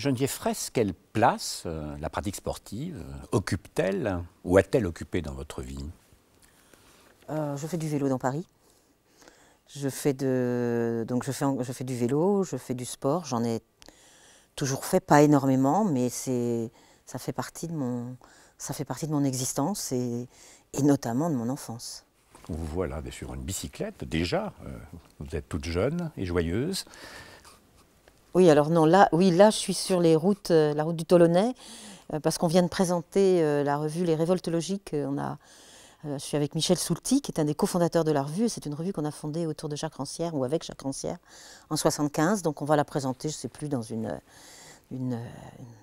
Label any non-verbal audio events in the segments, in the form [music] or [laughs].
Geneviève Fraisse, quelle place euh, la pratique sportive euh, occupe-t-elle ou a-t-elle occupé dans votre vie euh, Je fais du vélo dans Paris. Je fais, de, donc je, fais, je fais du vélo, je fais du sport. J'en ai toujours fait, pas énormément, mais ça fait, partie de mon, ça fait partie de mon existence et, notamment de mon enfance. Vous voilà sur une bicyclette déjà. vous êtes toute jeune et joyeuse. Oui, alors non, là, oui, là, je suis sur les routes, euh, la route du Tolonnais, euh, parce qu'on vient de présenter euh, la revue Les Révoltes On a, je suis avec Michel Soulti, qui est un des cofondateurs de la revue. C'est une revue qu'on a fondée autour de Jacques Rancière ou avec Jacques Rancière en 75. Donc on va la présenter, je ne sais plus, dans une,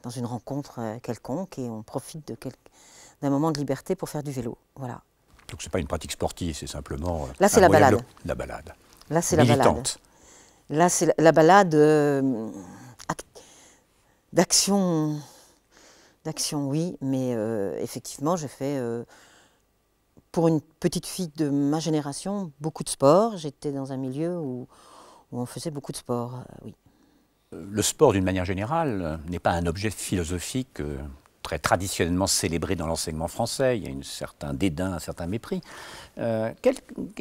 dans une rencontre quelconque, et on profite d'un moment de liberté pour faire du vélo. Voilà. Donc ce n'est pas une pratique sportive, c'est simplement. Là, c'est la balade. La balade. Là, c'est la balade. Là, c'est la, balade euh, d'action, d'action, oui, mais euh, effectivement, j'ai fait, euh, pour une petite fille de ma génération, beaucoup de sport. J'étais dans un milieu où, où, on faisait beaucoup de sport, oui. Le sport, d'une manière générale, n'est pas un objet philosophique traditionnellement célébré dans l'enseignement français, il y a un certain dédain, un certain mépris. Euh,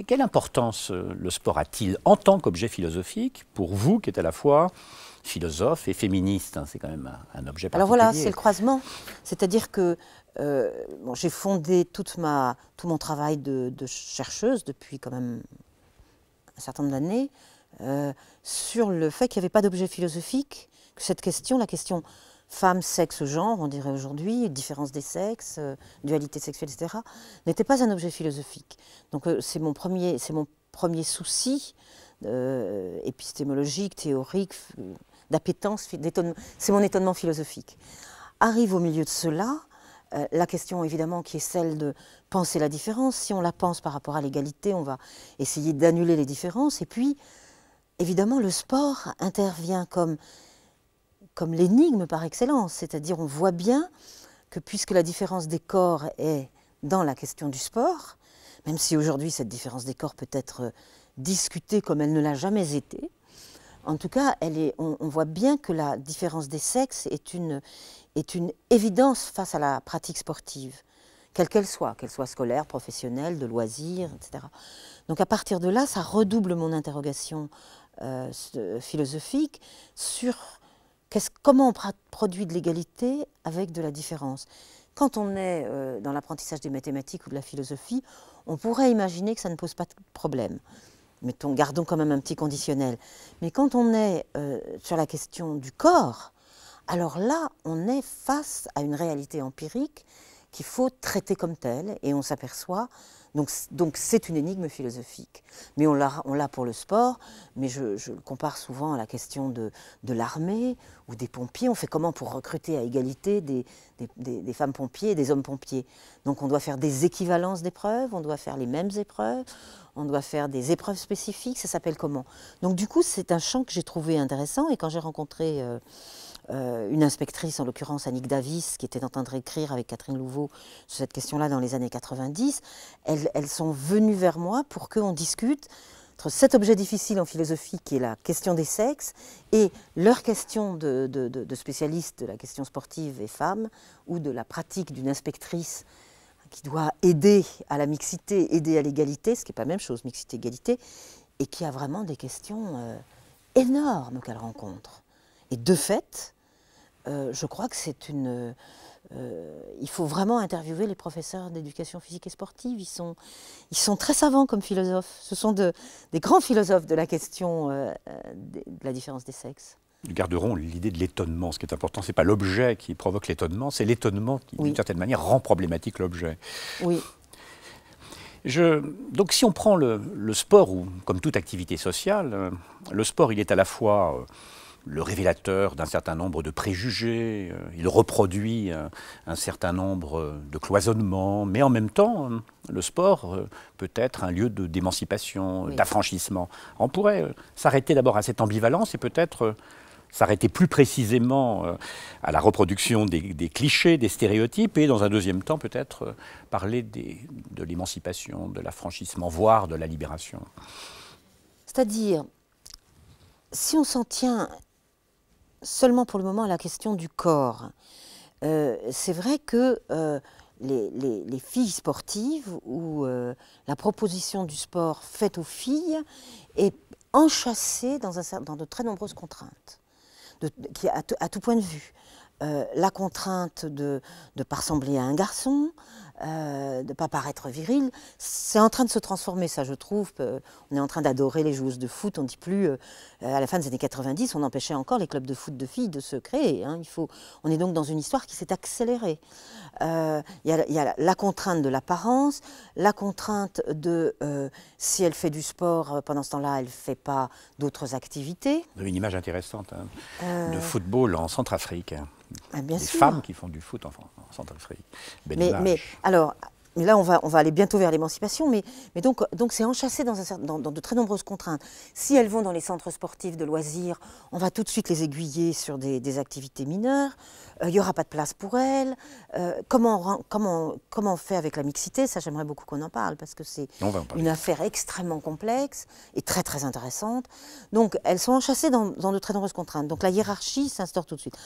quelle, importance euh, le sport a-t-il en tant qu'objet philosophique pour vous qui êtes à la fois philosophe et féministe hein, C'est quand même un, objet particulier. Alors voilà, c'est le croisement. C'est-à-dire que euh, j'ai fondé toute ma, tout mon travail de, chercheuse depuis quand même un certain nombre d'années sur le fait qu'il n'y avait pas d'objet philosophique, que cette question, la question femme, sexe, genre, on dirait aujourd'hui, différence des sexes, euh, dualité sexuelle, etc., n'était pas un objet philosophique. Donc euh, c'est mon premier, mon premier souci euh, épistémologique, théorique, d'appétence, C'est mon étonnement philosophique. Arrive au milieu de cela la question évidemment qui est celle de penser la différence. Si on la pense par rapport à l'égalité, on va essayer d'annuler les différences. Et puis, évidemment, le sport intervient comme comme l'énigme par excellence, c'est-à-dire on voit bien que puisque la différence des corps est dans la question du sport, même si aujourd'hui cette différence des corps peut être discutée comme elle ne l'a jamais été, en tout cas, elle est, on, voit bien que la différence des sexes est une, est une évidence face à la pratique sportive, quelle qu'elle soit, qu'elle soit scolaire, professionnelle, de loisirs, etc. Donc à partir de là, ça redouble mon interrogation euh, philosophique sur comment on produit de l'égalité avec de la différence Quand on est euh, dans l'apprentissage des mathématiques ou de la philosophie, on pourrait imaginer que ça ne pose pas de problème. Mettons, gardons quand même un petit conditionnel. Mais quand on est euh, sur la question du corps, alors là, on est face à une réalité empirique qu'il faut traiter comme telle et on s'aperçoit donc, donc c'est une énigme philosophique. Mais on l'a pour le sport, mais je, le compare souvent à la question de, l'armée ou des pompiers. On fait comment pour recruter à égalité des, femmes pompiers et des hommes pompiers Donc on doit faire des équivalences d'épreuves, on doit faire les mêmes épreuves, on doit faire des épreuves spécifiques, ça s'appelle comment Donc du coup, c'est un champ que j'ai trouvé intéressant et quand j'ai rencontré... Euh, euh, une inspectrice, en l'occurrence Annick Davis, qui était en train de avec Catherine Louveau sur cette question-là dans les années 90, elles, sont venues vers moi pour qu'on discute entre cet objet difficile en philosophie qui est la question des sexes et leur question de, de, de, spécialiste de la question sportive et femmes ou de la pratique d'une inspectrice qui doit aider à la mixité, aider à l'égalité, ce qui n'est pas la même chose, mixité-égalité, et qui a vraiment des questions euh, énormes qu'elle rencontre. Et de fait, euh, je crois que c'est une... Euh, il faut vraiment interviewer les professeurs d'éducation physique et sportive. Ils sont, ils sont très savants comme philosophes. Ce sont de, des grands philosophes de la question euh, de, la différence des sexes. Nous garderons l'idée de l'étonnement. Ce qui est important, ce n'est pas l'objet qui provoque l'étonnement, c'est l'étonnement qui, d'une certaine manière, rend problématique l'objet. Oui. Je, donc si on prend le, sport, ou comme toute activité sociale, le sport, il est à la fois le révélateur d'un certain nombre de préjugés, euh, il reproduit euh, un, certain nombre euh, de cloisonnements, mais en même temps, le sport peut être un lieu d'émancipation, d'affranchissement. On pourrait s'arrêter d'abord à cette ambivalence et peut-être s'arrêter plus précisément à la reproduction des, clichés, des stéréotypes, et dans un deuxième temps peut-être parler de l'émancipation, de l'affranchissement, voire de la libération. C'est-à-dire, si on s'en tient seulement pour le moment la question du corps. Euh, c'est vrai que euh, les, filles sportives ou euh, la proposition du sport faite aux filles est enchâssée dans, de très nombreuses contraintes, qui, à, tout point de vue. la contrainte de ne pas ressembler à un garçon, euh, de ne pas paraître viril, c'est en train de se transformer, ça je trouve. Euh, on est en train d'adorer les joueuses de foot, on ne dit plus, euh, à la fin des années 90, on empêchait encore les clubs de foot de filles de se créer. Hein. on est donc dans une histoire qui s'est accélérée. Il y, a la contrainte de l'apparence, la contrainte de si elle fait du sport, pendant ce temps-là, elle ne fait pas d'autres activités. Une image intéressante hein, de football en Centrafrique ah, les femmes qui font du foot en, en Centrafrique. Mais, mais, alors, là, on va, on va aller bientôt vers l'émancipation, mais, mais donc c'est enchâssé dans, un, dans, dans, de très nombreuses contraintes. Si elles vont dans les centres sportifs de loisirs, on va tout de suite les aiguiller sur des, activités mineures, euh, il n'y aura pas de place pour elles. Euh, comment, on, comment, comment fait avec la mixité Ça, j'aimerais beaucoup qu'on en parle, parce que c'est une affaire extrêmement complexe et très très intéressante. Donc, elles sont enchâssées dans, dans de très nombreuses contraintes. Donc, la hiérarchie s'instaure tout de suite.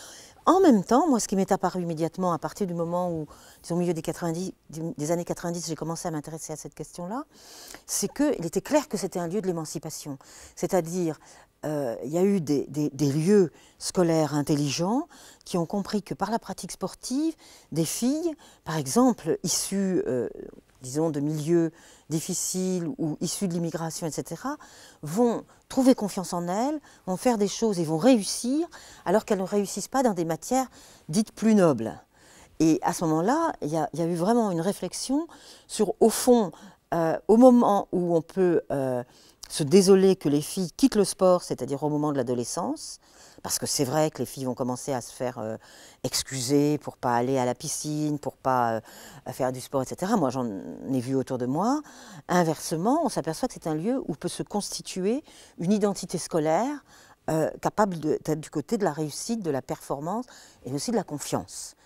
En même temps, moi, ce qui m'est apparu immédiatement à partir du moment où, au milieu des, années 90, j'ai commencé à m'intéresser à cette question-là, c'est qu'il était clair que c'était un lieu de l'émancipation. C'est-à-dire, euh, il y a eu des, lieux scolaires intelligents qui ont compris que par la pratique sportive, des filles, par exemple, issues, euh, disons, de milieux difficiles ou issues de l'immigration, etc., vont trouver confiance en elles, vont faire des choses et vont réussir, alors qu'elles ne réussissent pas dans des matières dites plus nobles. Et à ce moment-là, il y, a eu vraiment une réflexion sur, au fond, euh, au moment où on peut euh, se désoler que les filles quittent le sport, c'est-à-dire au moment de l'adolescence, parce que c'est vrai que les filles vont commencer à se faire euh, excuser pour pas aller à la piscine, pour pas euh, faire du sport, etc. Moi, j'en ai vu autour de moi. Inversement, on s'aperçoit que c'est un lieu où peut se constituer une identité scolaire euh, capable d'être du côté de la réussite, de la performance et aussi de la confiance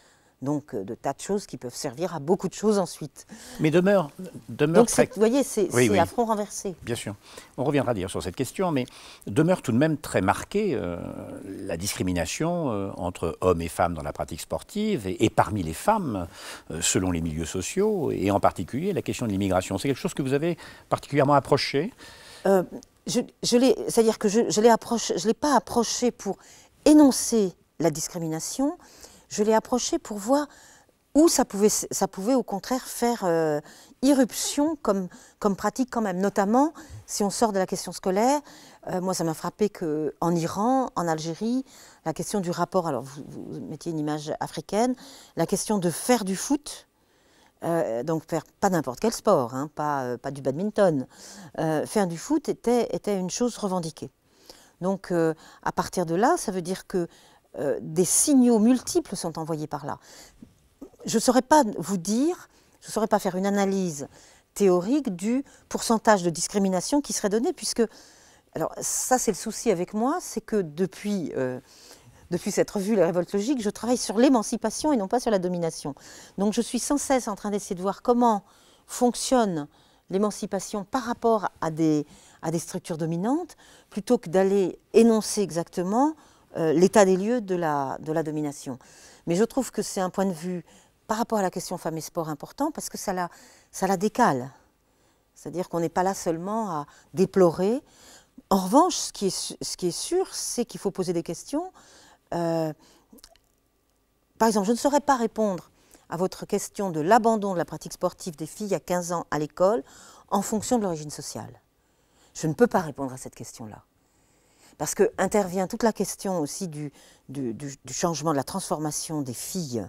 donc euh, de tas de choses qui peuvent servir à beaucoup de choses ensuite. Mais demeure, demeure Vous voyez, c'est oui, front renversé. Bien sûr. On reviendra dire sur cette question, mais demeure tout de même très marquée euh, la discrimination euh, entre hommes et femmes dans la pratique sportive, et, parmi les femmes, selon les milieux sociaux, et en particulier la question de l'immigration. C'est quelque chose que vous avez particulièrement approché je, je C'est-à-dire que je ne je l'ai pas approché pour énoncer la discrimination, je l'ai approché pour voir où ça pouvait, ça pouvait au contraire faire euh, irruption comme, comme pratique quand même. Notamment, si on sort de la question scolaire, euh, moi ça m'a frappé qu'en Iran, en Algérie, la question du rapport, alors vous, mettiez une image africaine, la question de faire du foot, euh, donc faire pas n'importe quel sport, hein, pas, pas du badminton, faire du foot était, était une chose revendiquée. Donc à partir de là, ça veut dire que euh, des signaux multiples sont envoyés par là. Je ne saurais pas vous dire, je ne saurais pas faire une analyse théorique du pourcentage de discrimination qui serait donné, puisque, alors ça c'est le souci avec moi, c'est que depuis, euh, depuis cette revue Les Révoltes Logiques, je travaille sur l'émancipation et non pas sur la domination. Donc je suis sans cesse en train d'essayer de voir comment fonctionne l'émancipation par rapport à des, à des structures dominantes, plutôt que d'aller énoncer exactement euh, l'état des lieux de la, domination. Mais je trouve que c'est un point de vue par rapport à la question femmes et sport important parce que ça la, ça la décale. C'est-à-dire qu'on n'est pas là seulement à déplorer. En revanche, ce qui est, ce qui est sûr, c'est qu'il faut poser des questions. Euh, par exemple, je ne saurais pas répondre à votre question de l'abandon de la pratique sportive des filles à 15 ans à l'école en fonction de l'origine sociale. Je ne peux pas répondre à cette question-là parce que intervient toute la question aussi du, du, changement, de la transformation des filles,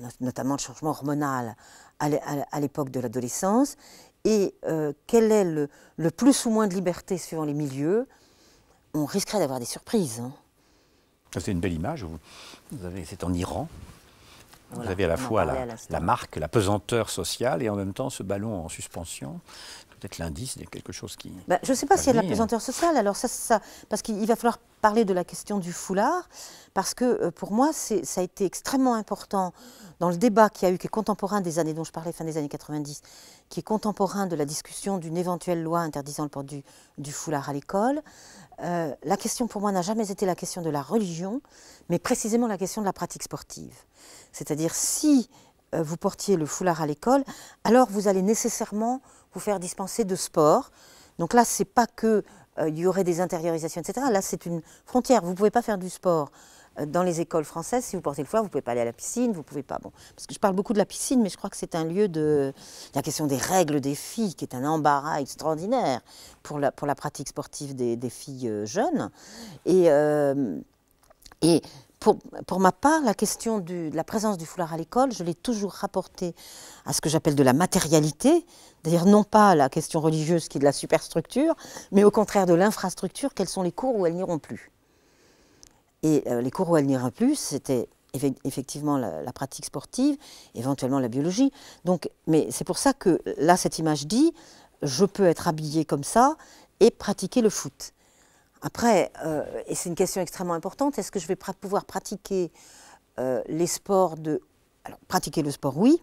euh, notamment le changement hormonal à l'époque de l'adolescence, et euh, quel est le, plus ou moins de liberté suivant les milieux, on risquerait d'avoir des surprises. Hein. C'est une belle image. c'est en Iran. vous avez à la fois la, marque, la pesanteur sociale et en même temps ce ballon en suspension peut-être l'indice c'est quelque chose qui. Bah, je ne sais pas s'il y a de la pesanteur sociale. Alors ça, parce qu'il va falloir parler de la question du foulard, parce que euh, pour moi, ça a été extrêmement important dans le débat qui a eu, qui est contemporain des années dont je parlais, fin des années 90, qui est contemporain de la discussion d'une éventuelle loi interdisant le port du, du foulard à l'école. Euh, la question pour moi n'a jamais été la question de la religion, mais précisément la question de la pratique sportive. C'est-à-dire si euh, vous portiez le foulard à l'école, alors vous allez nécessairement vous faire dispenser de sport. Donc là, c'est pas que euh, il y aurait des intériorisations, etc. Là, c'est une frontière. Vous ne pouvez pas faire du sport euh, dans les écoles françaises, si vous portez le foie, vous pouvez pas aller à la piscine, vous pouvez pas. Bon, parce que je parle beaucoup de la piscine, mais je crois que c'est un lieu de la question des règles des filles, qui est un embarras extraordinaire pour la pour la pratique sportive des, filles euh, jeunes. Et et pour, ma part, la question de la présence du foulard à l'école, je l'ai toujours rapportée à ce que j'appelle de la matérialité, d'ailleurs dire non pas la question religieuse qui est de la superstructure, mais au contraire de l'infrastructure, quels sont les cours où elles n'iront plus. Et euh, les cours où elles n'iront plus, c'était effectivement la, pratique sportive, éventuellement la biologie. Donc, mais c'est pour ça que là, cette image dit, je peux être habillée comme ça et pratiquer le foot. Après, euh, et c'est une question extrêmement importante, est-ce que je vais pouvoir pratiquer euh, les sports de... Alors, pratiquer le sport, oui.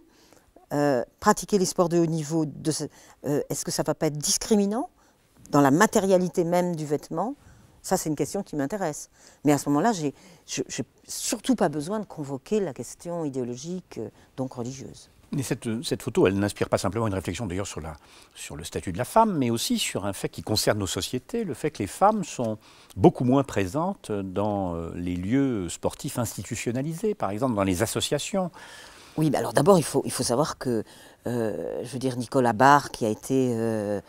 Euh, pratiquer les sports de haut niveau, est-ce que ça ne va pas être discriminant dans la matérialité même du vêtement Ça, c'est une question qui m'intéresse. Mais à ce moment-là, je n'ai surtout pas besoin de convoquer la question idéologique, donc religieuse. Mais cette, photo, elle n'inspire pas simplement une réflexion d'ailleurs sur, sur le statut de la femme, mais aussi sur un fait qui concerne nos sociétés, le fait que les femmes sont beaucoup moins présentes dans euh, les lieux sportifs institutionnalisés, par exemple dans les associations. Oui, alors d'abord, il faut, il faut savoir que, euh, je veux dire, Nicolas Barr, qui a été euh,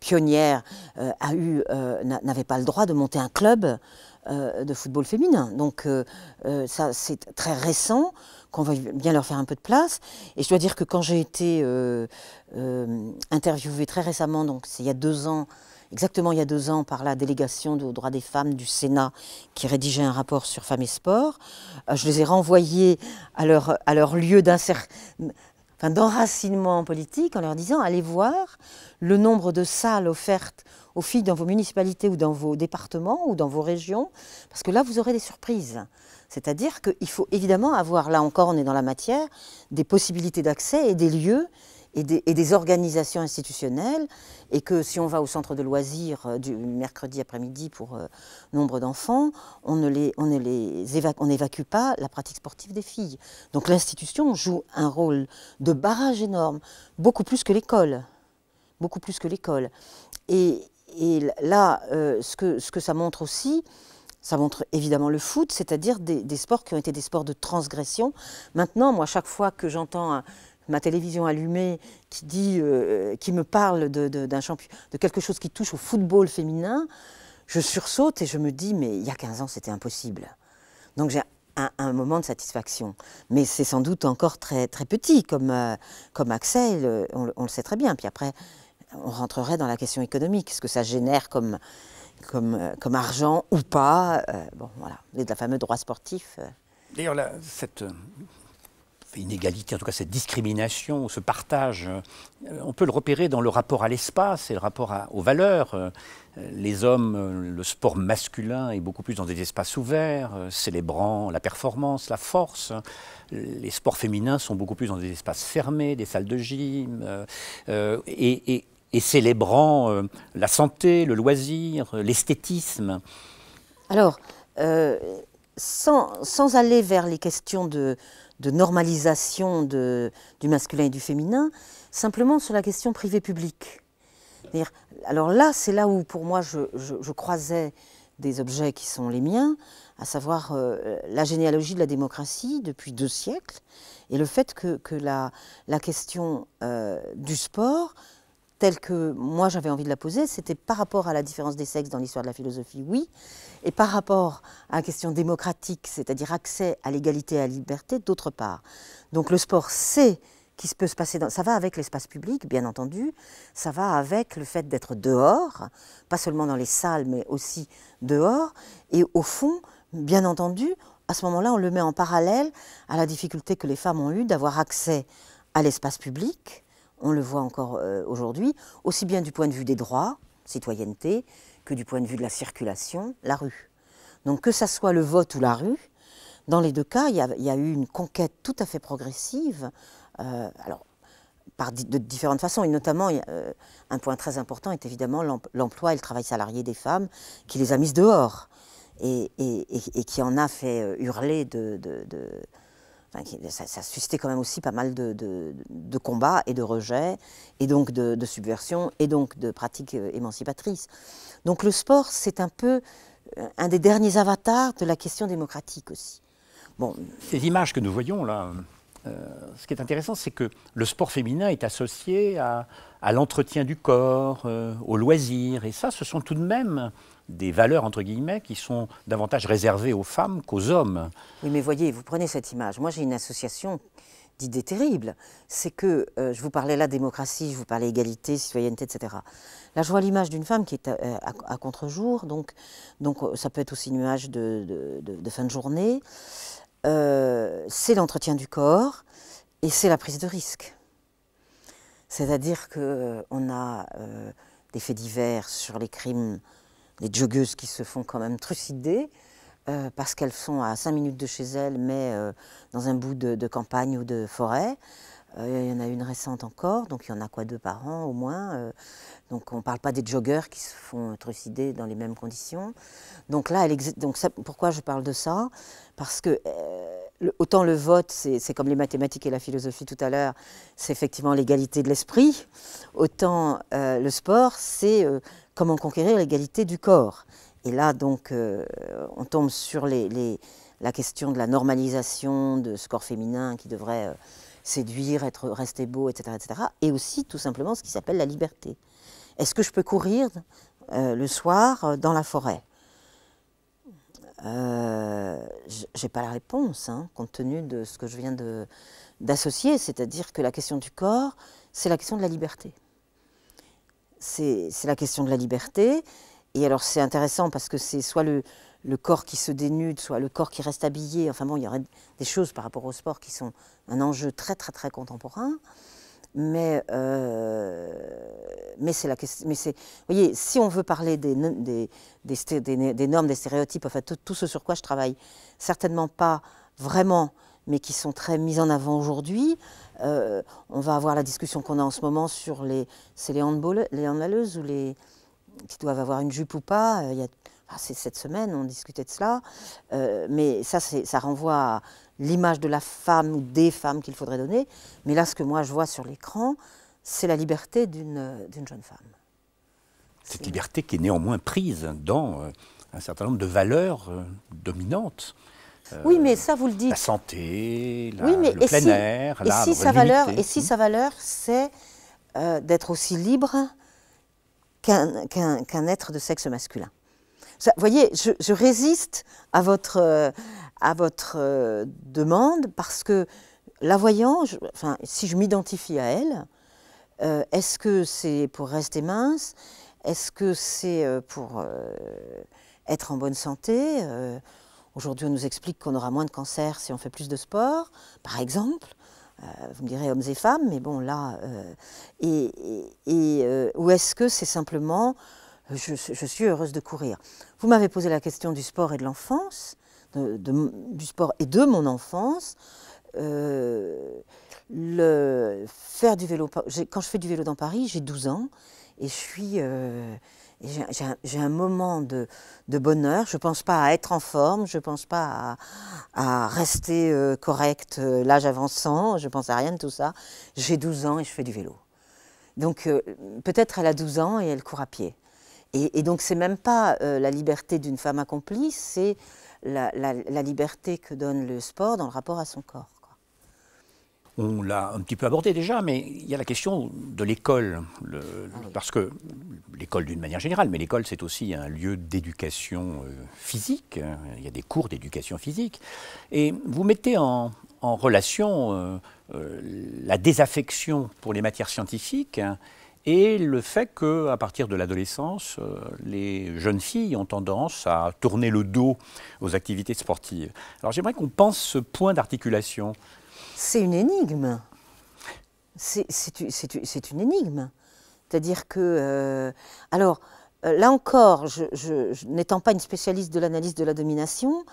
pionnière, eu, n'avait pas le droit de monter un club de football féminin. Donc ça, c'est très récent qu'on va bien leur faire un peu de place. Et je dois dire que quand j'ai été euh, euh, interviewée très récemment, donc c'est il y a deux ans, exactement il y a deux ans, par la délégation aux droits des femmes du Sénat qui rédigeait un rapport sur femmes et sport, euh, je les ai renvoyées à leur, à leur lieu d'enracinement politique en leur disant allez voir le nombre de salles offertes aux filles dans vos municipalités ou dans vos départements ou dans vos régions, parce que là vous aurez des surprises. C'est-à-dire qu'il faut évidemment avoir, là encore on est dans la matière, des possibilités d'accès et des lieux et des, organisations institutionnelles, et que si on va au centre de loisirs euh, du mercredi après-midi pour euh, nombre d'enfants, on ne les, on pas la pratique sportive des filles. Donc l'institution joue un rôle de barrage énorme, beaucoup plus que l'école, beaucoup plus que l'école. Et, là, euh, ce que ça montre aussi, ça montre évidemment le foot, c'est-à-dire des, sports qui ont été des sports de transgression. Maintenant, moi, chaque fois que j'entends euh, ma télévision allumée qui, dit, euh, euh, me parle de, de, quelque chose qui touche au football féminin, je sursaute et je me dis, mais il y a 15 ans, c'était impossible. Donc j'ai un, moment de satisfaction. Mais c'est sans doute encore très, très petit, comme, comme Axel, on, on le sait très bien. Puis après, on rentrerait dans la question économique, ce que ça génère comme comme, euh, comme argent ou pas. Euh, bon, voilà, le fameux droit sportif. Euh. D'ailleurs, cette inégalité, en tout cas cette discrimination, ce partage, on peut le repérer dans le rapport à l'espace et le rapport à, aux valeurs. Les hommes, le sport masculin est beaucoup plus dans des espaces ouverts, célébrant la performance, la force. Les sports féminins sont beaucoup plus dans des espaces fermés, des salles de gym. Et, et et célébrant euh, la santé, le loisir, euh, l'esthétisme Alors, euh, sans, aller vers les questions de, normalisation du masculin et du féminin, simplement sur la question privée-publique. Alors là, c'est là où pour moi je, croisais des objets qui sont les miens, à savoir la généalogie de la démocratie depuis deux siècles et le fait que, la, la question du sport telle que moi j'avais envie de la poser, c'était par rapport à la différence des sexes dans l'histoire de la philosophie, oui, et par rapport à la question démocratique, c'est-à-dire accès à l'égalité et à la liberté, d'autre part. Donc le sport, c'est qui peut se passer Ça va avec l'espace public, bien entendu, ça va avec le fait d'être dehors, pas seulement dans les salles, mais aussi dehors, et au fond, bien entendu, à ce moment-là, on le met en parallèle à la difficulté que les femmes ont eue d'avoir accès à l'espace public, on le voit encore euh, aujourd'hui, aussi bien du point de vue des droits, citoyenneté, que du point de vue de la circulation, la rue. Donc que ça soit le vote ou la rue, dans les deux cas, il y a, eu une conquête tout à fait progressive. Euh, alors, par de différentes façons, et notamment euh, un point très important est évidemment l'emploi et le travail salarié des femmes qui les a mises dehors et, qui en a fait hurler de ça, ça, suscitait quand même aussi pas mal de, combats et de rejets, et donc de, de subversions, et donc de pratiques euh, émancipatrices. Donc le sport, c'est un peu euh, un des derniers avatars de la question démocratique aussi. Bon. Ces images que nous voyons là, euh, ce qui est intéressant, c'est que le sport féminin est associé à, l'entretien du corps, au loisir, et ça, ce sont tout de même des valeurs, entre guillemets, qui sont davantage réservées aux femmes qu'aux hommes. Oui, mais voyez, vous prenez cette image. Moi, j'ai une association d'idées terribles. C'est que, euh, je vous parlais là démocratie, je vous parlais égalité, citoyenneté, etc. Là, je vois l'image d'une femme qui est euh, à, contre-jour, donc, donc euh, ça peut être aussi une image de, fin de journée. c'est l'entretien du corps et c'est la prise de risque. C'est-à-dire qu'on a des faits divers sur les crimes des joggeuses qui se font quand même trucider euh, parce qu'elles sont à 5 minutes de chez elles, mais euh, dans un bout de, campagne ou de forêt. Euh, il y en a une récente encore, donc il y en a quoi deux par an au moins. donc on ne parle pas des joggeurs qui se font trucider dans les mêmes conditions. Donc là, elle donc pourquoi je parle de ça Parce que autant le vote, c'est comme les mathématiques et la philosophie tout à l'heure, c'est effectivement l'égalité de l'esprit, autant le sport, c'est comment conquérir l'égalité du corps. Et là, donc, euh, on tombe sur la question de la normalisation de ce corps féminin qui devrait euh, séduire, être, rester beau, etc., etc. Et aussi, tout simplement, ce qui s'appelle la liberté. Est-ce que je peux courir euh, le soir dans la forêt J'ai pas la réponse, hein, compte tenu de ce que je viens d'associer, c'est-à-dire que la question du corps, c'est la question de la liberté c'est la question de la liberté. Et alors c'est intéressant parce que c'est soit le, corps qui se dénude, soit le corps qui reste habillé. Enfin bon, il y aurait des choses par rapport au sport qui sont un enjeu très très très contemporain. Mais, euh, mais c'est la question. Mais vous voyez, si on veut parler des, des, normes, des stéréotypes, enfin tout, ce sur quoi je travaille, certainement pas vraiment mais qui sont très mises en avant aujourd'hui. Euh, on va avoir la discussion qu'on a en ce moment sur les, c'est les, handballeuses ou les qui doivent avoir une jupe ou pas. Euh, il y a, ah, c'est cette semaine, on discutait de cela. Euh, mais ça, ça renvoie à l'image de la femme ou des femmes qu'il faudrait donner. Mais là, ce que moi je vois sur l'écran, c'est la liberté d'une jeune femme. Cette liberté qui est néanmoins prise dans un certain nombre de valeurs dominantes. Euh, oui, mais ça vous le dit. La santé, oui, mais le plein si, air, et si sa valeur, Et si sa valeur, c'est euh, d'être aussi libre qu'un être de sexe masculin. Vous voyez, je, résiste à votre, euh, à votre demande parce que la voyant, enfin, si je m'identifie à elle, est-ce que c'est pour rester mince Est-ce que c'est pour être en bonne santé Aujourd'hui, on nous explique qu'on aura moins de cancer si on fait plus de sport, par exemple. Euh, vous me direz hommes et femmes, mais bon, là. Euh, et, euh, ou est-ce que c'est simplement je, suis heureuse de courir Vous m'avez posé la question du sport et de l'enfance, du sport et de mon enfance. faire du vélo, quand je fais du vélo dans Paris, j'ai 12 ans et je suis. J'ai un moment de, bonheur. Je ne pense pas à être en forme, je ne pense pas à, rester correcte euh, correct euh, l'âge avançant, je ne pense à rien de tout ça. J'ai 12 ans et je fais du vélo. Donc euh, peut-être elle a 12 ans et elle court à pied. Et, et donc c'est même pas la liberté d'une femme accomplie, c'est la liberté que donne le sport dans le rapport à son corps. On l'a un petit peu abordé déjà, mais il y a la question de l'école, ah parce que l'école d'une manière générale, mais l'école c'est aussi un lieu d'éducation euh, physique, hein. il y a des cours d'éducation physique, et vous mettez en, relation euh, euh, la désaffection pour les matières scientifiques hein, et le fait qu'à partir de l'adolescence, les jeunes filles ont tendance à tourner le dos aux activités sportives. Alors j'aimerais qu'on pense ce point d'articulation c'est une énigme. C'est une énigme. C'est-à-dire que... Euh, alors, euh, là encore, n'étant pas une spécialiste de l'analyse de la domination,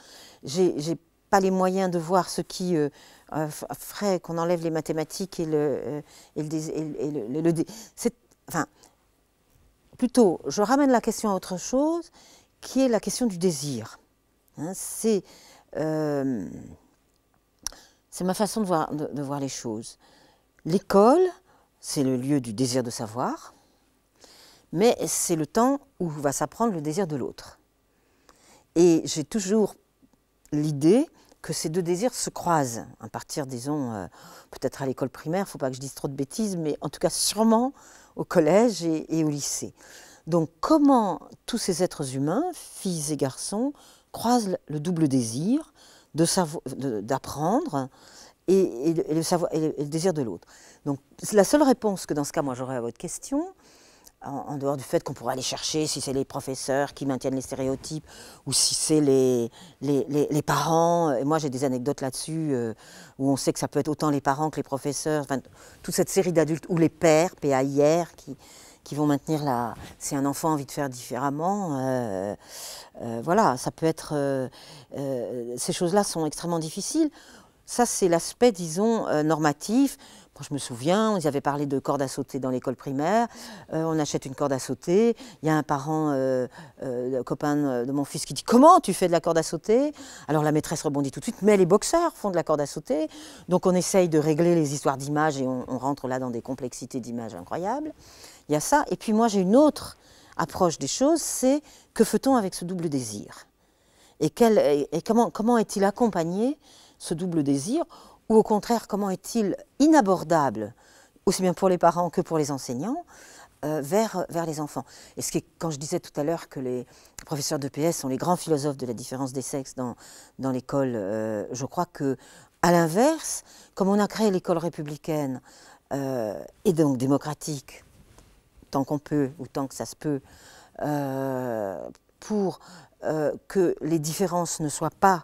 j'ai pas les moyens de voir ce qui euh, ferait qu'on enlève les mathématiques et le, et le, enfin, plutôt, je ramène la question à autre chose, qui est la question du désir. Hein, c'est c'est ma façon de voir, les choses. L'école, c'est le lieu du désir de savoir, mais c'est le temps où va s'apprendre le désir de l'autre. Et j'ai toujours l'idée que ces deux désirs se croisent, à partir, disons, euh, peut-être à l'école primaire, il ne faut pas que je dise trop de bêtises, mais en tout cas sûrement au collège et au lycée. Donc comment tous ces êtres humains, filles et garçons, croisent le double désir, d'apprendre et, le savoir, et, le, désir de l'autre. Donc la seule réponse que dans ce cas, moi j'aurais à votre question, en, dehors du fait qu'on pourrait aller chercher si c'est les professeurs qui maintiennent les stéréotypes ou si c'est les, les, parents, et moi j'ai des anecdotes là-dessus euh, où on sait que ça peut être autant les parents que les professeurs, enfin, toute cette série d'adultes ou les pères, PAIR, qui, qui vont maintenir la. Si un enfant a envie de faire différemment, euh, euh, voilà, ça peut être. Euh, ces choses-là sont extrêmement difficiles. Ça, c'est l'aspect, disons, normatif. je me souviens, on avait parlé de corde à sauter dans l'école primaire. on achète une corde à sauter. Il y a un parent, copain de mon fils, qui dit Comment tu fais de la corde à sauter Alors la maîtresse rebondit tout de suite Mais les boxeurs font de la corde à sauter. Donc on essaye de régler les histoires d'images et on, on rentre là dans des complexités d'images incroyables. Il y a ça. Et puis moi, j'ai une autre approche des choses, c'est que fait-on avec ce double désir et, comment, comment est-il accompagné, ce double désir Ou au contraire, comment est-il inabordable, aussi bien pour les parents que pour les enseignants, euh, vers, les enfants Et ce qui quand je disais tout à l'heure que les professeurs de PS sont les grands philosophes de la différence des sexes dans, l'école, euh, je crois que, à l'inverse, comme on a créé l'école républicaine euh, et donc démocratique, tant qu'on peut ou tant que ça se peut, euh, pour euh, que les différences ne soient pas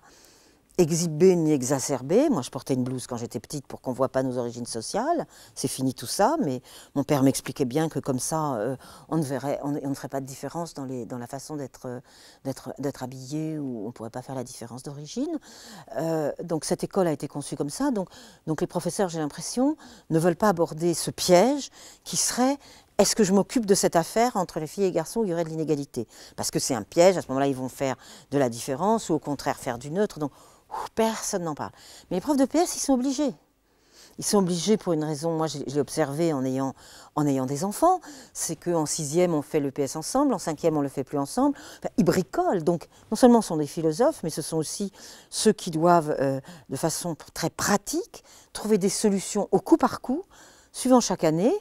exhibées ni exacerbées. Moi, je portais une blouse quand j'étais petite pour qu'on ne voit pas nos origines sociales. C'est fini tout ça, mais mon père m'expliquait bien que comme ça, euh, on, ne ferait pas de différence dans, la façon d'être habillé ou on ne pourrait pas faire la différence d'origine. donc cette école a été conçue comme ça. donc les professeurs, j'ai l'impression, ne veulent pas aborder ce piège qui serait est-ce que je m'occupe de cette affaire entre les filles et les garçons où il y aurait de l'inégalité Parce que c'est un piège, à ce moment-là, ils vont faire de la différence ou au contraire faire du neutre. Donc, personne n'en parle. Mais les profs de PS, ils sont obligés. Ils sont obligés pour une raison, moi j'ai l'ai observé en ayant, en ayant des enfants, c'est qu'en sixième on fait le PS ensemble, en cinquième on le fait plus ensemble. ils bricolent, donc non seulement sont des philosophes, mais ce sont aussi ceux qui doivent, euh, de façon très pratique, trouver des solutions au coup par coup, suivant chaque année,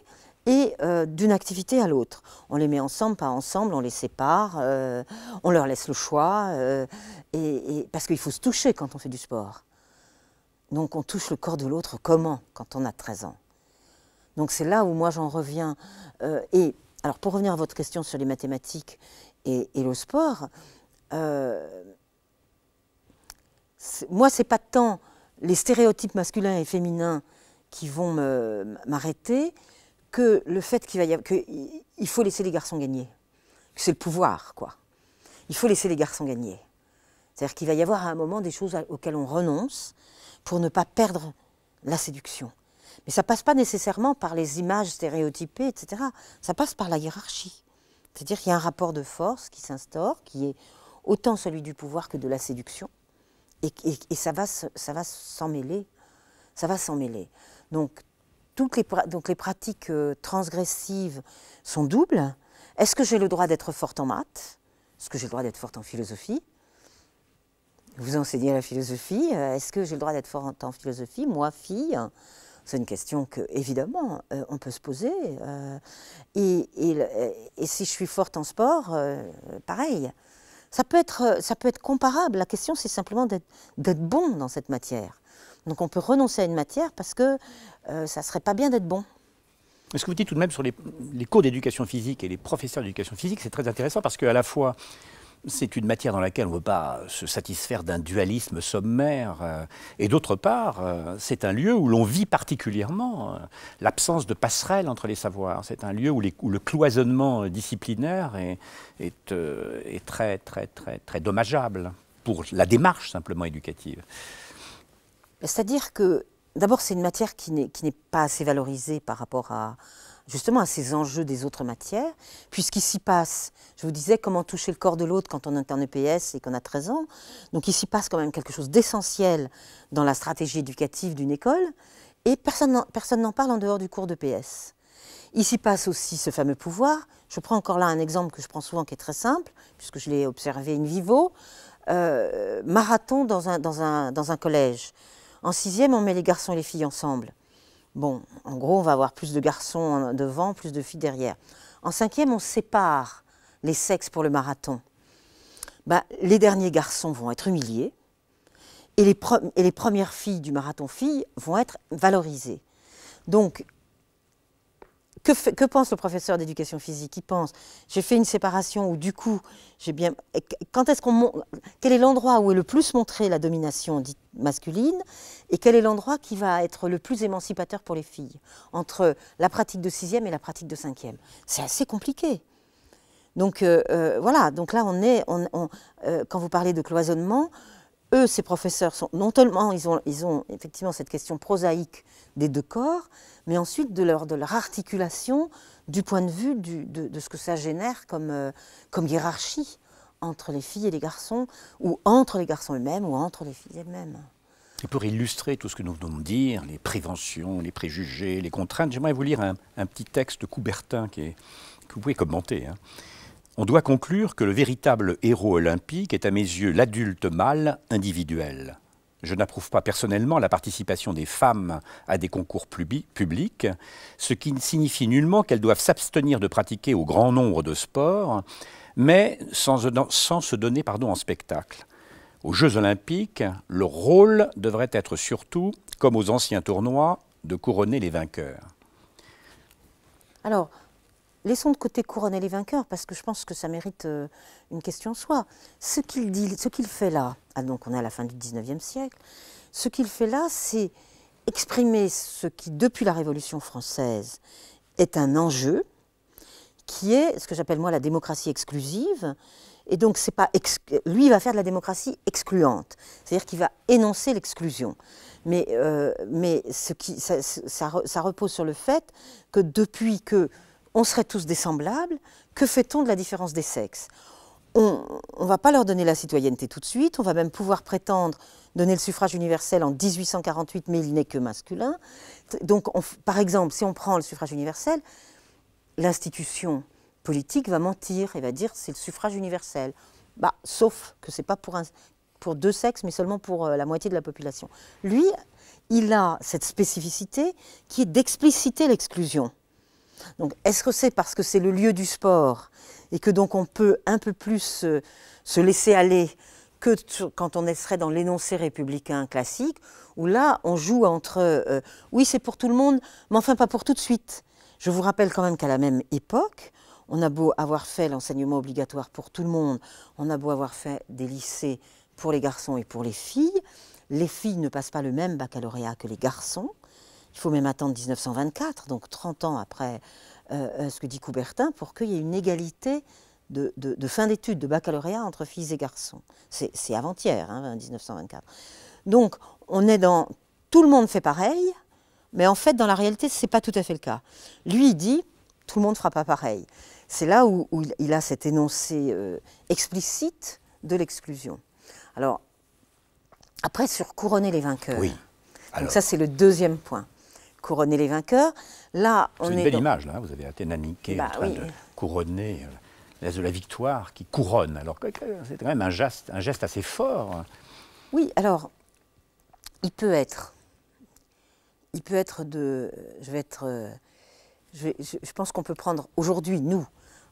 et euh, d'une activité à l'autre. On les met ensemble, pas ensemble, on les sépare, euh, on leur laisse le choix, euh, et, parce qu'il faut se toucher quand on fait du sport. Donc on touche le corps de l'autre comment quand on a 13 ans Donc c'est là où moi j'en reviens. et alors pour revenir à votre question sur les mathématiques et, le sport, moi c'est pas tant les stéréotypes masculins et féminins qui vont m'arrêter, que le fait qu'il va que il faut laisser les garçons gagner, c'est le pouvoir, quoi. Il faut laisser les garçons gagner. C'est-à-dire qu'il va y avoir à un moment des choses auxquelles on renonce pour ne pas perdre la séduction. Mais ça passe pas nécessairement par les images stéréotypées, etc. Ça passe par la hiérarchie. C'est-à-dire qu'il y a un rapport de force qui s'instaure, qui est autant celui du pouvoir que de la séduction. Et, ça va, ça va s'en mêler. Ça va s'en mêler. Donc toutes les, donc les pratiques euh, transgressives sont doubles. Est-ce que j'ai le droit d'être forte en maths Est-ce que j'ai le droit d'être forte en philosophie Vous enseignez la philosophie. Euh, est-ce que j'ai le droit d'être forte en philosophie Moi, fille c'est une question que, évidemment, euh, on peut se poser. et, si je suis forte en sport, pareil. ça peut être comparable. La question, c'est simplement d'être bon dans cette matière. Donc on peut renoncer à une matière parce que euh, ça ne serait pas bien d'être bon. ce que vous dites tout de même sur les, cours d'éducation physique et les professeurs d'éducation physique, c'est très intéressant parce qu'à la fois, c'est une matière dans laquelle on ne veut pas se satisfaire d'un dualisme sommaire. Euh, et d'autre part, euh, c'est un lieu où l'on vit particulièrement l'absence de passerelle entre les savoirs. C'est un lieu où, le cloisonnement disciplinaire est très, très, très, très dommageable pour la démarche simplement éducative. Ben, c'est-à-dire que d'abord c'est une matière qui n'est pas assez valorisée par rapport à justement à ces enjeux des autres matières, puisqu'il s'y passe, je vous disais comment toucher le corps de l'autre quand on est en EPS et qu'on a 13 ans, donc il s'y passe quand même quelque chose d'essentiel dans la stratégie éducative d'une école, et personne n'en parle en dehors du cours d'EPS. Il s'y passe aussi ce fameux pouvoir. Je prends encore là un exemple que je prends souvent qui est très simple, puisque je l'ai observé in vivo. Euh, marathon dans un collège. En sixième, on met les garçons et les filles ensemble. Bon, en gros, on va avoir plus de garçons devant, plus de filles derrière. En cinquième, on sépare les sexes pour le marathon. Bah, les derniers garçons vont être humiliés et les, et les premières filles du marathon filles vont être valorisées. Donc, que, pense le professeur d'éducation physique Il pense, j'ai fait une séparation où du coup, j'ai bien. Quand est-ce qu'on Quel est l'endroit où est le plus montré la domination dite masculine et quel est l'endroit qui va être le plus émancipateur pour les filles entre la pratique de sixième et la pratique de cinquième C'est assez compliqué. Donc euh, euh, voilà. Donc là, on est, euh, quand vous parlez de cloisonnement eux, ces professeurs, sont, non seulement ils ont, ils ont effectivement cette question prosaïque des deux corps, mais ensuite de leur, de leur articulation du point de vue de, ce que ça génère comme, euh, comme hiérarchie entre les filles et les garçons, ou entre les garçons eux-mêmes, ou entre les filles elles-mêmes. Et pour illustrer tout ce que nous venons de dire, les préventions, les préjugés, les contraintes, j'aimerais vous lire un, petit texte de Coubertin qui est, que vous pouvez commenter. Hein on doit conclure que le véritable héros olympique est à mes yeux l'adulte mâle individuel. Je n'approuve pas personnellement la participation des femmes à des concours publics, ce qui ne signifie nullement qu'elles doivent s'abstenir de pratiquer au grand nombre de sports, mais sans, se donner pardon, en spectacle. Aux Jeux olympiques, le rôle devrait être surtout, comme aux anciens tournois, de couronner les vainqueurs. Alors, laissons de côté couronner les vainqueurs, parce que je pense que ça mérite euh, une question en soi. Ce qu'il dit, ce qu'il fait là, ah, donc on est à la fin du 19e siècle, ce qu'il fait là, c'est exprimer ce qui, depuis la Révolution française, est un enjeu, qui est ce que j'appelle moi la démocratie exclusive. Et donc, c'est pas lui va faire de la démocratie excluante, c'est-à-dire qu'il va énoncer l'exclusion. Mais, euh, mais ce qui, ça, repose sur le fait que depuis que on serait tous des semblables, que fait-on de la différence des sexes on ne va pas leur donner la citoyenneté tout de suite, on va même pouvoir prétendre donner le suffrage universel en 1848, mais il n'est que masculin. Donc, par exemple, si on prend le suffrage universel, l'institution politique va mentir et va dire c'est le suffrage universel. Bah, sauf que ce n'est pas pour, deux sexes, mais seulement pour euh, la moitié de la population. Lui, il a cette spécificité qui est d'expliciter l'exclusion. Donc est-ce que c'est parce que c'est le lieu du sport et que donc on peut un peu plus euh, se, laisser aller que quand on serait dans l'énoncé républicain classique, où là on joue entre euh, oui c'est pour tout le monde, mais enfin pas pour tout de suite. Je vous rappelle quand même qu'à la même époque, on a beau avoir fait l'enseignement obligatoire pour tout le monde, on a beau avoir fait des lycées pour les garçons et pour les filles, les filles ne passent pas le même baccalauréat que les garçons. Il faut même attendre 1924, donc 30 ans après euh, euh, ce que dit Coubertin, pour qu'il y ait une égalité de, fin d'études, de baccalauréat entre filles et garçons. C'est avant-hier, 1924. Hein, donc, on est dans. Tout le monde fait pareil, mais en fait, dans la réalité, ce n'est pas tout à fait le cas. Lui, il dit tout le monde ne fera pas pareil. C'est là où, il a cet énoncé euh, explicite de l'exclusion. Alors, après, sur couronner les vainqueurs. Oui. Donc ça, c'est le deuxième point couronner les vainqueurs. Là, on est. une belle image, là. Vous avez Athéna qui en bah train de couronner de euh, la victoire, qui couronne. Alors, c'est quand même un geste, un geste assez fort. Oui, alors, il peut être. Il peut être de. Je vais être. Euh, je, pense qu'on peut prendre aujourd'hui, nous,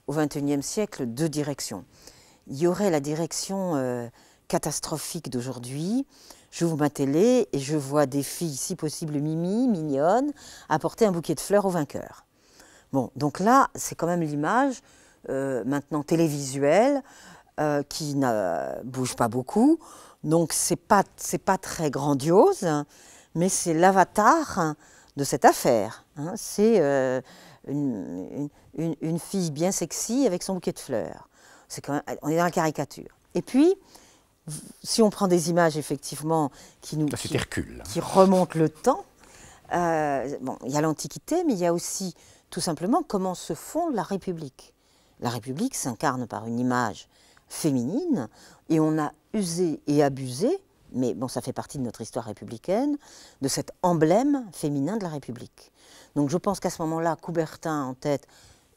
au XXIe siècle, deux directions. Il y aurait la direction euh, catastrophique d'aujourd'hui, j'ouvre ma télé et je vois des filles, si possible mimi, mignonnes, apporter un bouquet de fleurs au vainqueur. Bon, donc là, c'est quand même l'image euh, maintenant télévisuelle euh, qui ne bouge pas beaucoup. Donc c'est pas c'est pas très grandiose, mais c'est l'avatar de cette affaire. Hein. C'est euh, une, fille bien sexy avec son bouquet de fleurs. on est dans la caricature. Et puis si on prend des images effectivement qui nous qui, Hercule. remontent le temps, euh, il y a l'Antiquité, mais il y a aussi tout simplement comment se fonde la République. La République s'incarne par une image féminine et on a usé et abusé, mais bon, ça fait partie de notre histoire républicaine, de cet emblème féminin de la République. Donc je pense qu'à ce moment-là, Coubertin en tête,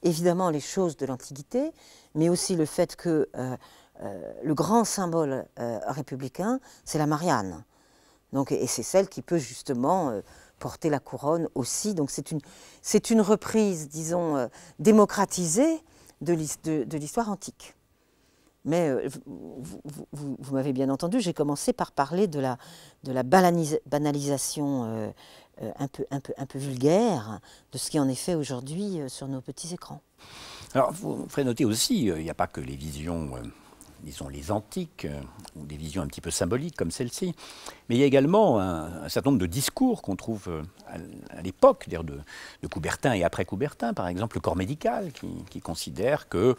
évidemment les choses de l'Antiquité, mais aussi le fait que euh, euh, le grand symbole euh, républicain, c'est la Marianne. Donc, et c'est celle qui peut justement euh, porter la couronne aussi. Donc c'est une, c'est une reprise, disons, démocratisée de, l'histoire antique. Mais vous, m'avez bien entendu, j'ai commencé par parler de la, de la banalisation un, peu, un, peu, un peu vulgaire de ce qui en est fait aujourd'hui sur nos petits écrans. Alors, vous ferez noter aussi, il n'y a pas que les visions disons, les antiques, euh, ou des visions un petit peu symboliques comme celle-ci. Mais il y a également un, certain nombre de discours qu'on trouve euh, à l'époque, de, de Coubertin et après Coubertin, par exemple, le corps médical, qui, considère que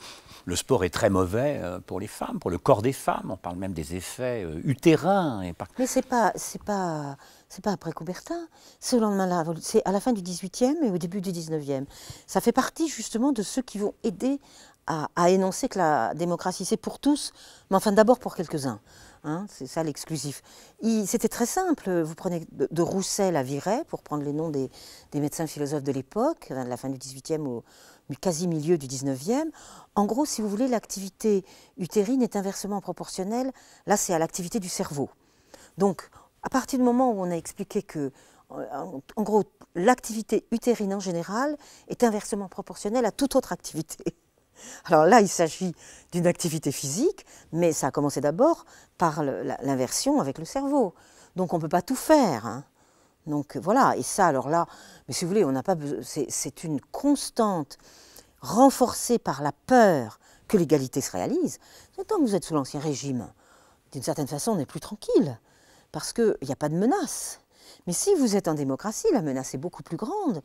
le sport est très mauvais euh, pour les femmes, pour le corps des femmes. On parle même des effets utérins. Et Mais c'est pas, c'est pas, c'est pas après Coubertin. C'est lendemain là, c'est à la fin du 18e et au début du 19e. Ça fait partie justement de ceux qui vont aider à, énoncer que la démocratie, c'est pour tous, mais enfin d'abord pour quelques-uns. Hein, c'est ça l'exclusif. C'était très simple. Vous prenez de, Roussel à Viret, pour prendre les noms des, des médecins philosophes de l'époque, hein, de la fin du 18e au quasi milieu du 19e. En gros, si vous voulez, l'activité utérine est inversement proportionnelle. Là, c'est à l'activité du cerveau. Donc, à partir du moment où on a expliqué que, en gros, l'activité utérine en général est inversement proportionnelle à toute autre activité. Alors là, il s'agit d'une activité physique, mais ça a commencé d'abord par l'inversion avec le cerveau. Donc on ne peut pas tout faire. Hein. Donc voilà, et ça, alors là, mais si vous voulez, on n'a pas c'est une constante renforcée par la peur que l'égalité se réalise. Tant que vous êtes sous l'Ancien Régime, d'une certaine façon, on est plus tranquille, parce qu'il n'y a pas de menace. Mais si vous êtes en démocratie, la menace est beaucoup plus grande,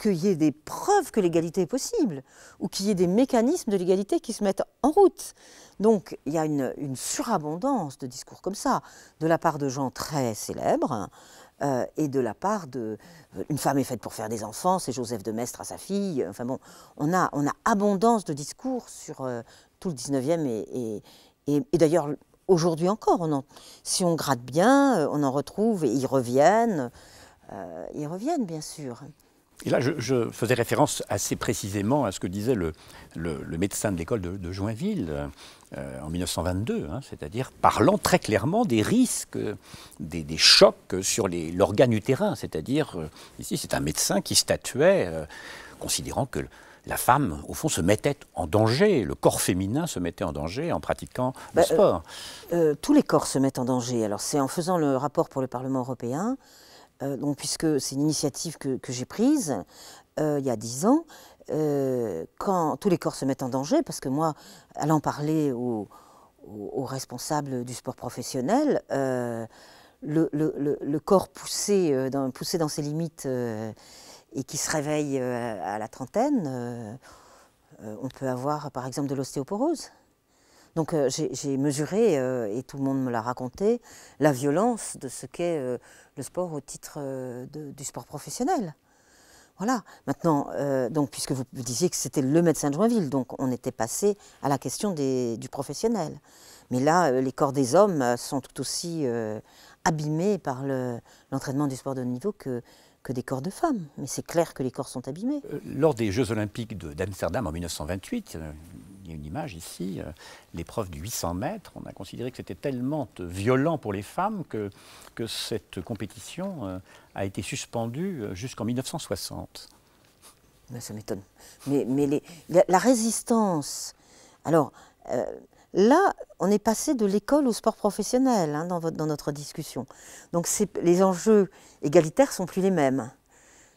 qu'il y ait des preuves que l'égalité est possible, ou qu'il y ait des mécanismes de l'égalité qui se mettent en route. Donc il y a une, surabondance de discours comme ça, de la part de gens très célèbres, euh, et de la part de... Euh, une femme est faite pour faire des enfants, c'est Joseph de Maistre à sa fille. Enfin bon, on a, on a abondance de discours sur euh, tout le 19e et, d'ailleurs aujourd'hui encore. si on gratte bien, on en retrouve et ils reviennent. ils reviennent bien sûr. Et là, je, faisais référence assez précisément à ce que disait le, le, médecin de l'école de, Joinville euh, en 1922, hein, c'est-à-dire parlant très clairement des risques, des, chocs sur l'organe utérin. C'est-à-dire, euh, ici, c'est un médecin qui statuait, euh, considérant que la femme, au fond, se mettait en danger, le corps féminin se mettait en danger en pratiquant le bah, sport. tous les corps se mettent en danger. Alors, c'est en faisant le rapport pour le Parlement européen euh, puisque c'est une initiative que, j'ai prise euh, il y a dix ans, euh, quand tous les corps se mettent en danger, parce que moi, allant parler aux, responsables du sport professionnel, le, corps poussé dans, dans ses limites et qui se réveille à la trentaine, on peut avoir par exemple de l'ostéoporose. Donc j'ai mesuré, et tout le monde me l'a raconté, la violence de ce qu'est le sport au titre euh, du sport professionnel. Voilà. Maintenant, euh, donc, puisque vous disiez que c'était le médecin de Joinville, donc on était passé à la question du professionnel. Mais là, euh, les corps des hommes sont tout aussi abîmés par l'entraînement du sport de haut niveau que, que des corps de femmes. Mais c'est clair que les corps sont abîmés. Lors des Jeux olympiques d'Amsterdam en 1928, une image ici, l'épreuve du 800 mètres, on a considéré que c'était tellement euh, violent pour les femmes que, que cette compétition euh, a été suspendue euh, jusqu'en 1960. ça m'étonne. Mais, mais la, résistance. Alors, là, on est passé de l'école au sport professionnel hein, dans, votre, dans, notre discussion. Donc, les enjeux égalitaires sont plus les mêmes.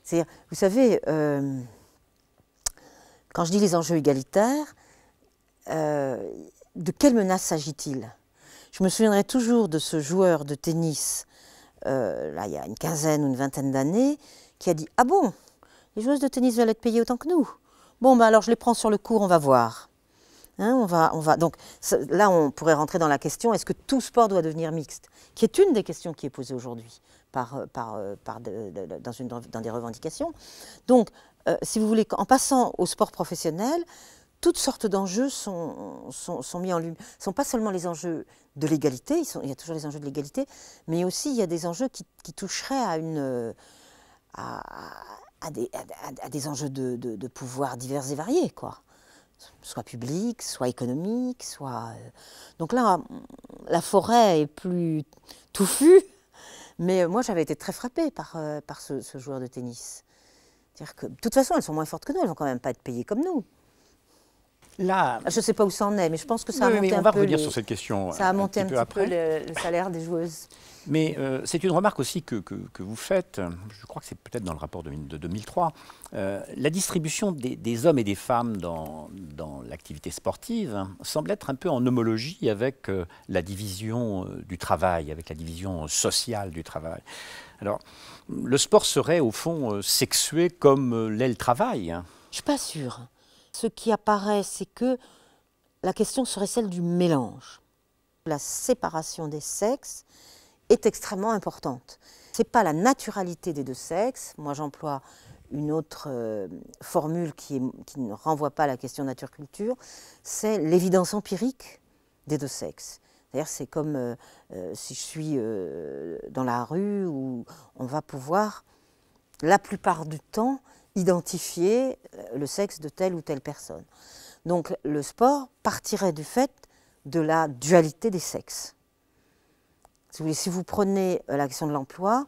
C'est-à-dire, vous savez, quand je dis les enjeux égalitaires, euh, de quelle menace s'agit-il Je me souviendrai toujours de ce joueur de tennis, euh, là, il y a une quinzaine ou une vingtaine d'années, qui a dit Ah bon, les joueuses de tennis veulent être payées autant que nous Bon, ben alors je les prends sur le cours, on va voir. Hein, on va, on va. Donc là, on pourrait rentrer dans la question est-ce que tout sport doit devenir mixte Qui est une des questions qui est posée aujourd'hui par, euh, dans, des revendications. Donc, si vous voulez, en passant au sport professionnel, toutes sortes d'enjeux sont, sont, mis en lumière. Ce ne sont pas seulement les enjeux de l'égalité, il y a toujours les enjeux de l'égalité, mais aussi il y a des enjeux qui, toucheraient à, une, euh, des, enjeux de, pouvoir divers et variés, quoi. soit public, soit économique, soit... Euh. Donc là, la forêt est plus touffue, mais moi j'avais été très frappée par, euh, par ce, joueur de tennis. -dire que, de toute façon, elles sont moins fortes que nous, elles vont quand même pas être payées comme nous je ne sais pas où ça en est, mais je pense que ça a monté peu. on va revenir sur cette question. Euh, ça a monté un, peu, le, salaire des joueuses. Mais euh, c'est une remarque aussi que, que, vous faites, je crois que c'est peut-être dans le rapport de, 2003, euh, la distribution des, hommes et des femmes dans, dans l'activité sportive semble être un peu en homologie avec la division du travail, avec la division sociale du travail. Alors, le sport serait au fond sexué comme l'est le travail. Je ne suis pas sûre. Ce qui apparaît, c'est que la question serait celle du mélange. La séparation des sexes est extrêmement importante. Ce n'est pas la naturalité des deux sexes. Moi, j'emploie une autre euh, formule qui, ne renvoie pas à la question nature-culture, c'est l'évidence empirique des deux sexes. cest c'est comme euh, euh, si je suis dans la rue où on va pouvoir, la plupart du temps, identifier le sexe de telle ou telle personne. Donc le sport partirait du fait de la dualité des sexes. Si vous prenez euh, la question de l'emploi,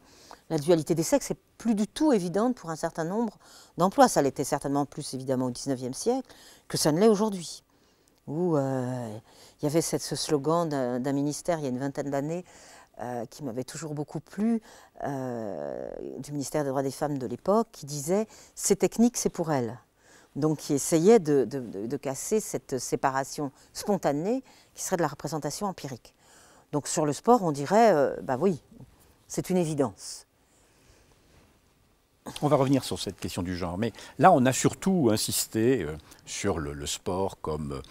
la dualité des sexes n'est plus du tout évidente pour un certain nombre d'emplois. Ça l'était certainement plus évidemment au XIXe siècle que ça ne l'est aujourd'hui. Où euh, il y avait ce slogan d'un ministère il y a une vingtaine d'années euh, qui m'avait toujours beaucoup plu, euh, du ministère des droits des femmes de l'époque, qui disait ces techniques, c'est pour elles. Donc qui essayait de, casser cette séparation spontanée qui serait de la représentation empirique. Donc sur le sport, on dirait, euh, bah oui, c'est une évidence. On va revenir sur cette question du genre, mais là on a surtout insisté sur le sport comme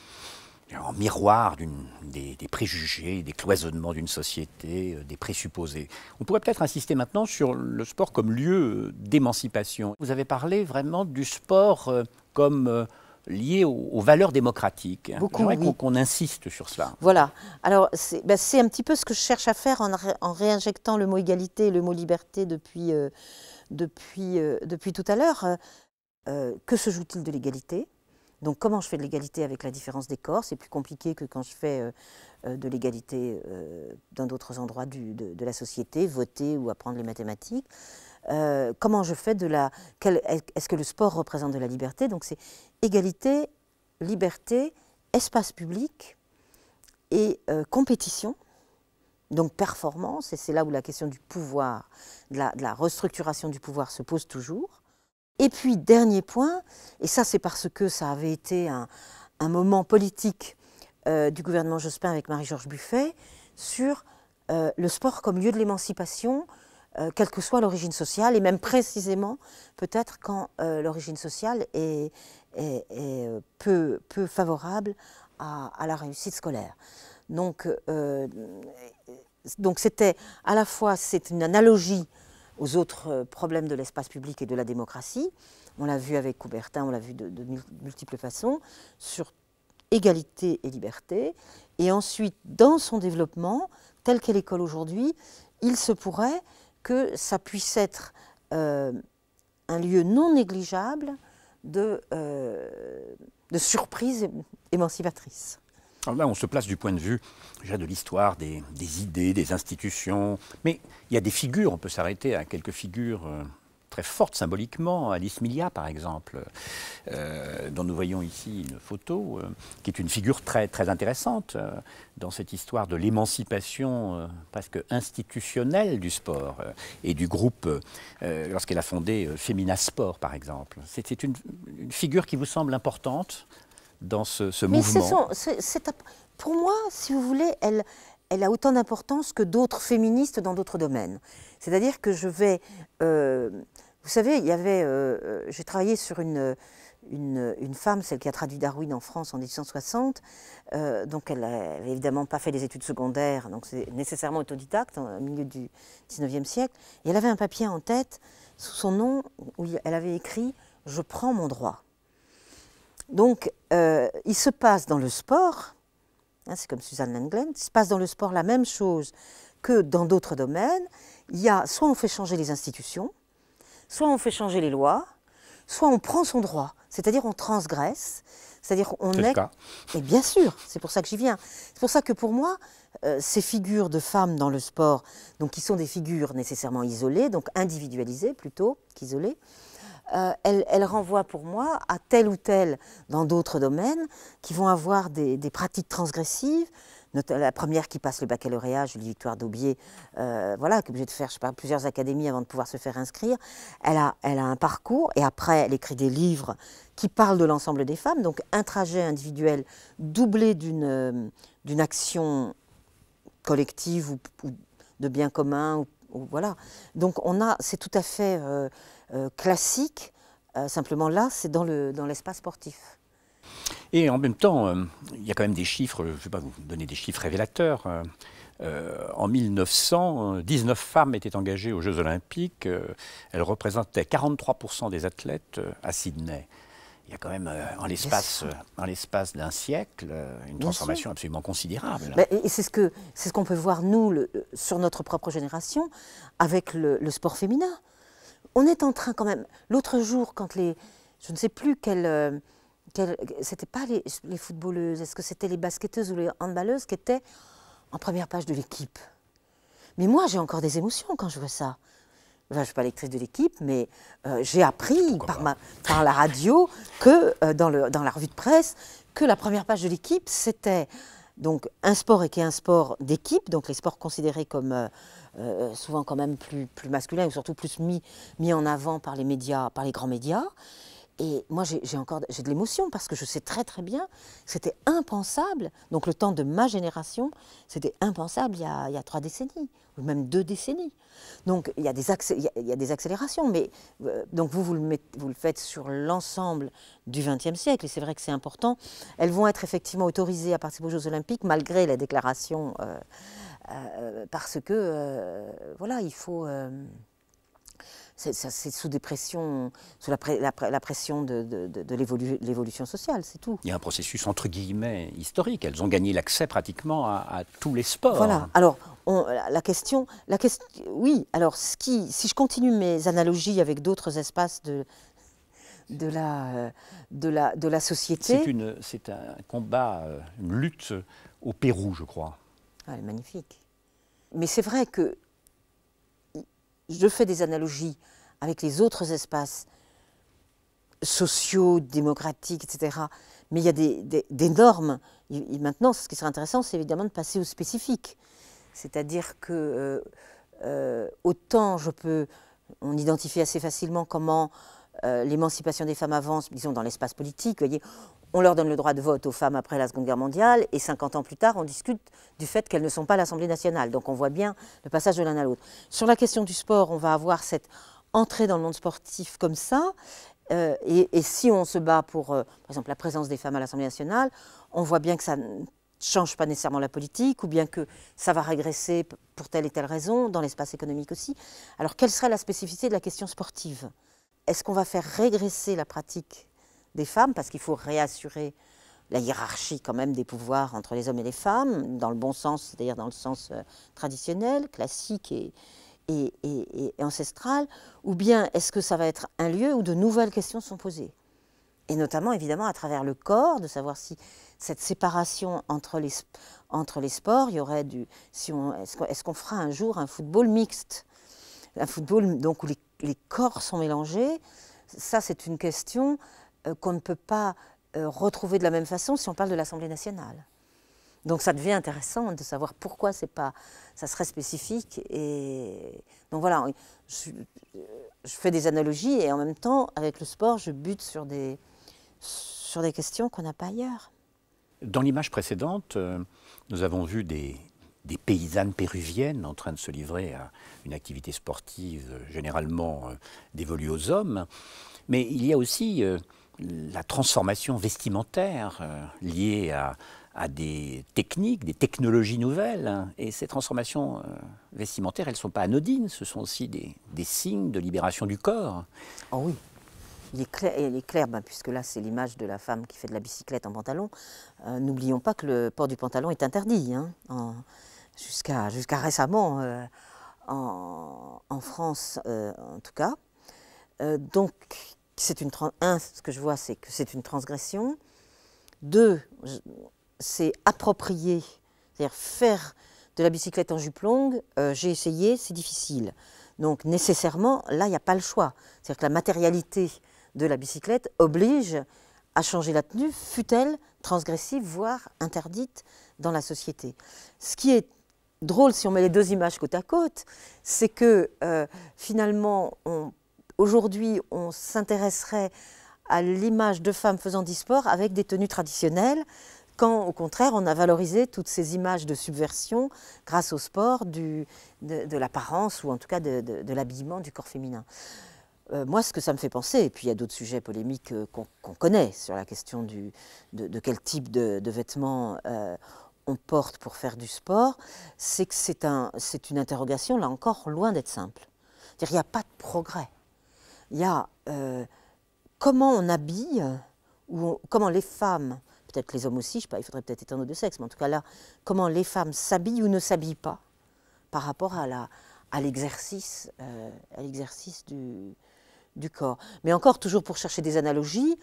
en miroir des, des, préjugés, des cloisonnements d'une société, euh, des présupposés. On pourrait peut-être insister maintenant sur le sport comme lieu euh, d'émancipation. Vous avez parlé vraiment du sport euh, comme lié aux, valeurs démocratiques. Il hein. oui. qu'on insiste sur cela. Voilà. Alors, ben, c'est un petit peu ce que je cherche à faire en, réinjectant le mot égalité et le mot liberté depuis, depuis, depuis tout à l'heure. que se joue-t-il de l'égalité donc comment je fais de l'égalité avec la différence des corps C'est plus compliqué que quand je fais euh, euh, de l'égalité euh, dans d'autres endroits de, la société, voter ou apprendre les mathématiques. comment je fais de la... Est-ce que le sport représente de la liberté Donc c'est égalité, liberté, espace public et compétition. Donc performance, et c'est là où la question du pouvoir, de la restructuration du pouvoir se pose toujours. Et puis, dernier point, et ça c'est parce que ça avait été un, moment politique euh, du gouvernement Jospin avec Marie-Georges Buffet, sur euh, le sport comme lieu de l'émancipation, euh, quelle que soit l'origine sociale, et même précisément peut-être quand l'origine sociale est, peu, favorable à, la réussite scolaire. Donc, donc c'était à la fois c'est une analogie aux autres euh, problèmes de l'espace public et de la démocratie. On l'a vu avec Coubertin, on l'a vu de, multiples façons, sur égalité et liberté. Et ensuite, dans son développement, tel qu'est l'école aujourd'hui, il se pourrait que ça puisse être euh, un lieu non négligeable de, euh, de surprise émancipatrice là, ah ben, on se place du point de vue de l'histoire, des, idées, des institutions. Mais il y a des figures, on peut s'arrêter à quelques figures euh, très fortes symboliquement. Alice Milia, par exemple, euh, dont nous voyons ici une photo, euh, qui est une figure très, très intéressante dans cette histoire de l'émancipation presque institutionnelle du sport et du groupe lorsqu'elle a fondé Femina Sport, par exemple. C'est une figure qui vous semble importante, dans ce, Mais pour moi, si vous voulez, elle, elle a autant d'importance que d'autres féministes dans d'autres domaines. C'est-à-dire que je vais... Euh, vous savez, il y avait... Euh, euh, j'ai travaillé sur une, une, femme, celle qui a traduit Darwin en France en 1860. donc elle n'avait évidemment pas fait des études secondaires, donc c'est nécessairement autodidacte hein, au milieu du 19e siècle. Et elle avait un papier en tête sous son nom où elle avait écrit « Je prends mon droit ». Donc, euh, il se passe dans le sport, hein, c'est comme Suzanne Lenglen, il se passe dans le sport la même chose que dans d'autres domaines. Il y a soit on fait changer les institutions, soit on fait changer les lois, soit on prend son droit, c'est-à-dire on transgresse, c'est-à-dire on est... Et bien sûr, c'est pour ça que j'y viens. C'est pour ça que pour moi, euh, ces figures de femmes dans le sport, donc qui sont des figures nécessairement isolées, donc individualisées plutôt qu'isolées, euh, elle, renvoie pour moi à tel ou tel dans d'autres domaines qui vont avoir des, pratiques transgressives, la première qui passe le baccalauréat, Julie Victoire Daubier, euh, voilà, qui est obligée de faire je sais pas, plusieurs académies avant de pouvoir se faire inscrire. Elle a, un parcours et après, elle écrit des livres qui parlent de l'ensemble des femmes. Donc, un trajet individuel doublé d'une euh, action collective ou, de bien commun voilà. Donc on a, c'est tout à fait euh, euh, classique. Euh, simplement là, c'est dans dans l'espace sportif. Et en même temps, il y a quand même des chiffres. Je ne vais pas vous donner des chiffres révélateurs. en 1900, 19 femmes étaient engagées aux Jeux Olympiques. elles représentaient 43% des athlètes à Sydney il y a quand même, euh, euh, en l'espace, d'un siècle, euh, une transformation absolument considérable. et c'est ce que c'est ce qu'on peut voir nous le, sur notre propre génération avec le, sport féminin. On est en train quand même. L'autre jour, quand les, je ne sais plus quelle, quelle c'était pas les, footballeuses, est-ce que c'était les basketteuses ou les handballeuses qui étaient en première page de l'équipe. Mais moi, j'ai encore des émotions quand je vois ça je ne suis pas lectrice de l'équipe, mais euh, j'ai appris par, la radio que euh, dans, la revue de presse que la première page de l'équipe c'était donc un sport et qui est un sport d'équipe, donc les sports considérés comme euh, souvent quand même plus, masculins ou surtout plus mis, mis en avant par les médias, par les grands médias. Et moi, j'ai encore de l'émotion parce que je sais très très bien, c'était impensable. Donc le temps de ma génération, c'était impensable il y, a, trois décennies ou même deux décennies. Donc il y a des, il y des accélérations, mais euh, donc vous vous le, vous le faites sur l'ensemble du XXe siècle et c'est vrai que c'est important. Elles vont être effectivement autorisées à participer aux Jeux Olympiques malgré la déclaration, euh, euh, parce que voilà, il faut c'est sous des pressions, sous la, pression de, l'évolution sociale, c'est tout. Il y a un processus entre guillemets historique. Elles ont gagné l'accès pratiquement à, tous les sports. Voilà. Alors la question, la question, oui. Alors ce qui, si je continue mes analogies avec d'autres espaces de de la, de la société. C'est un combat, euh, une lutte au Pérou, je crois. Ah, elle est magnifique. Mais c'est vrai que je fais des analogies avec les autres espaces sociaux, démocratiques, etc. Mais il y a des, normes. maintenant, ce qui serait intéressant, c'est évidemment de passer au spécifique. C'est-à-dire que euh, euh, autant je peux, on identifie assez facilement comment euh, l'émancipation des femmes avance, disons, dans l'espace politique. Voyez, on leur donne le droit de vote aux femmes après la Seconde Guerre mondiale, et 50 ans plus tard, on discute du fait qu'elles ne sont pas à l'Assemblée nationale. Donc on voit bien le passage de l'un à l'autre. Sur la question du sport, on va avoir cette entrée dans le monde sportif comme ça, euh, et, si on se bat pour, euh, par exemple, la présence des femmes à l'Assemblée nationale, on voit bien que ça ne change pas nécessairement la politique, ou bien que ça va régresser pour telle et telle raison, dans l'espace économique aussi. Alors quelle serait la spécificité de la question sportive est-ce qu'on va faire régresser la pratique des femmes Parce qu'il faut réassurer la hiérarchie quand même des pouvoirs entre les hommes et les femmes, dans le bon sens, c'est-à-dire dans le sens euh, traditionnel, classique et, et, ancestral, ou bien est-ce que ça va être un lieu où de nouvelles questions sont posées et notamment évidemment à travers le corps, de savoir si cette séparation entre les, entre les sports, il y aurait du, si est-ce qu'on fera un jour un football mixte, un football donc où les les corps sont mélangés, ça c'est une question euh, qu'on ne peut pas euh, retrouver de la même façon si on parle de l'Assemblée nationale. Donc ça devient intéressant de savoir pourquoi c'est pas, ça serait spécifique. Et donc voilà, je, je, fais des analogies et en même temps, avec le sport, je bute sur des, sur des questions qu'on n'a pas ailleurs. Dans l'image précédente, euh, nous avons vu des, des paysannes péruviennes en train de se livrer à une activité sportive euh, généralement euh, dévolue aux hommes. Mais il y a aussi euh, la transformation vestimentaire liée à, des techniques, des technologies nouvelles. Hein. Et ces transformations vestimentaires, elles ne sont pas anodines, ce sont aussi des, signes de libération du corps. Oh oui, il est clair, il est clair, ben, puisque là c'est l'image de la femme qui fait de la bicyclette en pantalon. N'oublions pas que le port du pantalon est interdit. Hein, jusqu'à récemment euh, en, France euh, en tout cas. Euh, donc, c'est une un, ce que je vois, c'est que c'est une transgression. Deux, c'est approprier, c'est-à-dire faire de la bicyclette en jupe longue. J'ai essayé, c'est difficile. Donc nécessairement, là, il n'y a pas le choix. C'est-à-dire que la matérialité de la bicyclette oblige à changer la tenue, fut-elle transgressive, voire interdite dans la société. Ce qui est drôle si on met les deux images côte à côte, c'est que euh, finalement, aujourd'hui, on s'intéresserait à l'image de femmes faisant du sport avec des tenues traditionnelles, quand au contraire on a valorisé toutes ces images de subversion grâce au sport, du, de, l'apparence ou en tout cas de, l'habillement du corps féminin. Euh, moi, ce que ça me fait penser, et puis il y a d'autres sujets polémiques euh, qu'on connaît sur la question de, quel type de, vêtements on porte pour faire du sport, c'est que c'est un, c'est une interrogation, là encore, loin d'être simple. Il n'y a pas de progrès. Il y a euh, comment on habille, ou comment les femmes, peut-être les hommes aussi, je sais pas, il faudrait peut-être éteindre nos deux sexes, mais en tout cas là, comment les femmes s'habillent ou ne s'habillent pas par rapport à l'exercice euh, à l'exercice du, du corps. Mais encore, toujours pour chercher des analogies,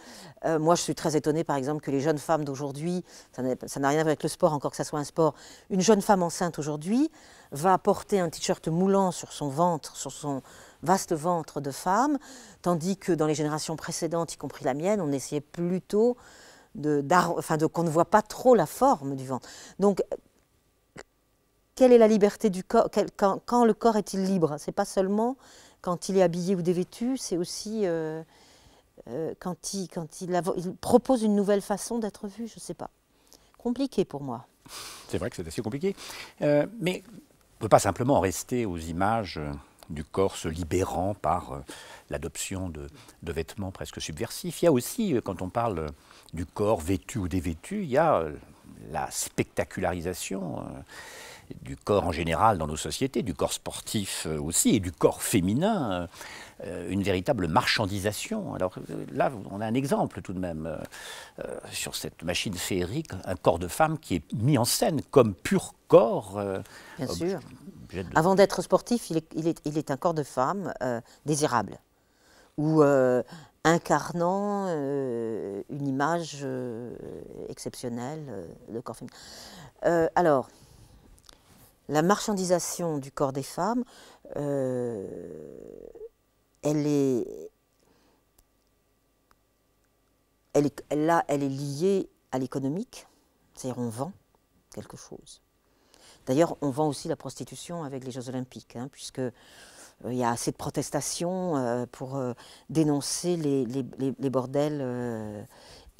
euh, moi je suis très étonnée par exemple que les jeunes femmes d'aujourd'hui, ça n'a rien à voir avec le sport, encore que ça soit un sport, une jeune femme enceinte aujourd'hui va porter un t-shirt moulant sur son ventre, sur son vaste ventre de femme, tandis que dans les générations précédentes, y compris la mienne, on essayait plutôt de, enfin, de qu'on ne voit pas trop la forme du ventre. Donc quelle est la liberté du corps quand, quand le corps est-il libre C'est pas seulement quand il est habillé ou dévêtu, c'est aussi euh, euh, quand, il, quand il, propose une nouvelle façon d'être vu, je ne sais pas. Compliqué pour moi. C'est vrai que c'est assez compliqué. Euh, mais on ne peut pas simplement rester aux images du corps se libérant par l'adoption de, de, vêtements presque subversifs. Il y a aussi, quand on parle du corps vêtu ou dévêtu, il y a la spectacularisation du corps en général dans nos sociétés, du corps sportif euh, aussi, et du corps féminin, euh, une véritable marchandisation. Alors euh, là, on a un exemple tout de même sur cette machine féerique, un corps de femme qui est mis en scène comme pur corps. Bien sûr. Avant d'être sportif, il est, un corps de femme désirable, ou incarnant une image exceptionnelle de corps féminin. alors, la marchandisation du corps des femmes, euh, elle est, là, elle est liée à l'économique, c'est-à-dire on vend quelque chose. D'ailleurs, on vend aussi la prostitution avec les Jeux Olympiques, hein, puisqu'il euh, y a assez de protestations euh, pour dénoncer les bordels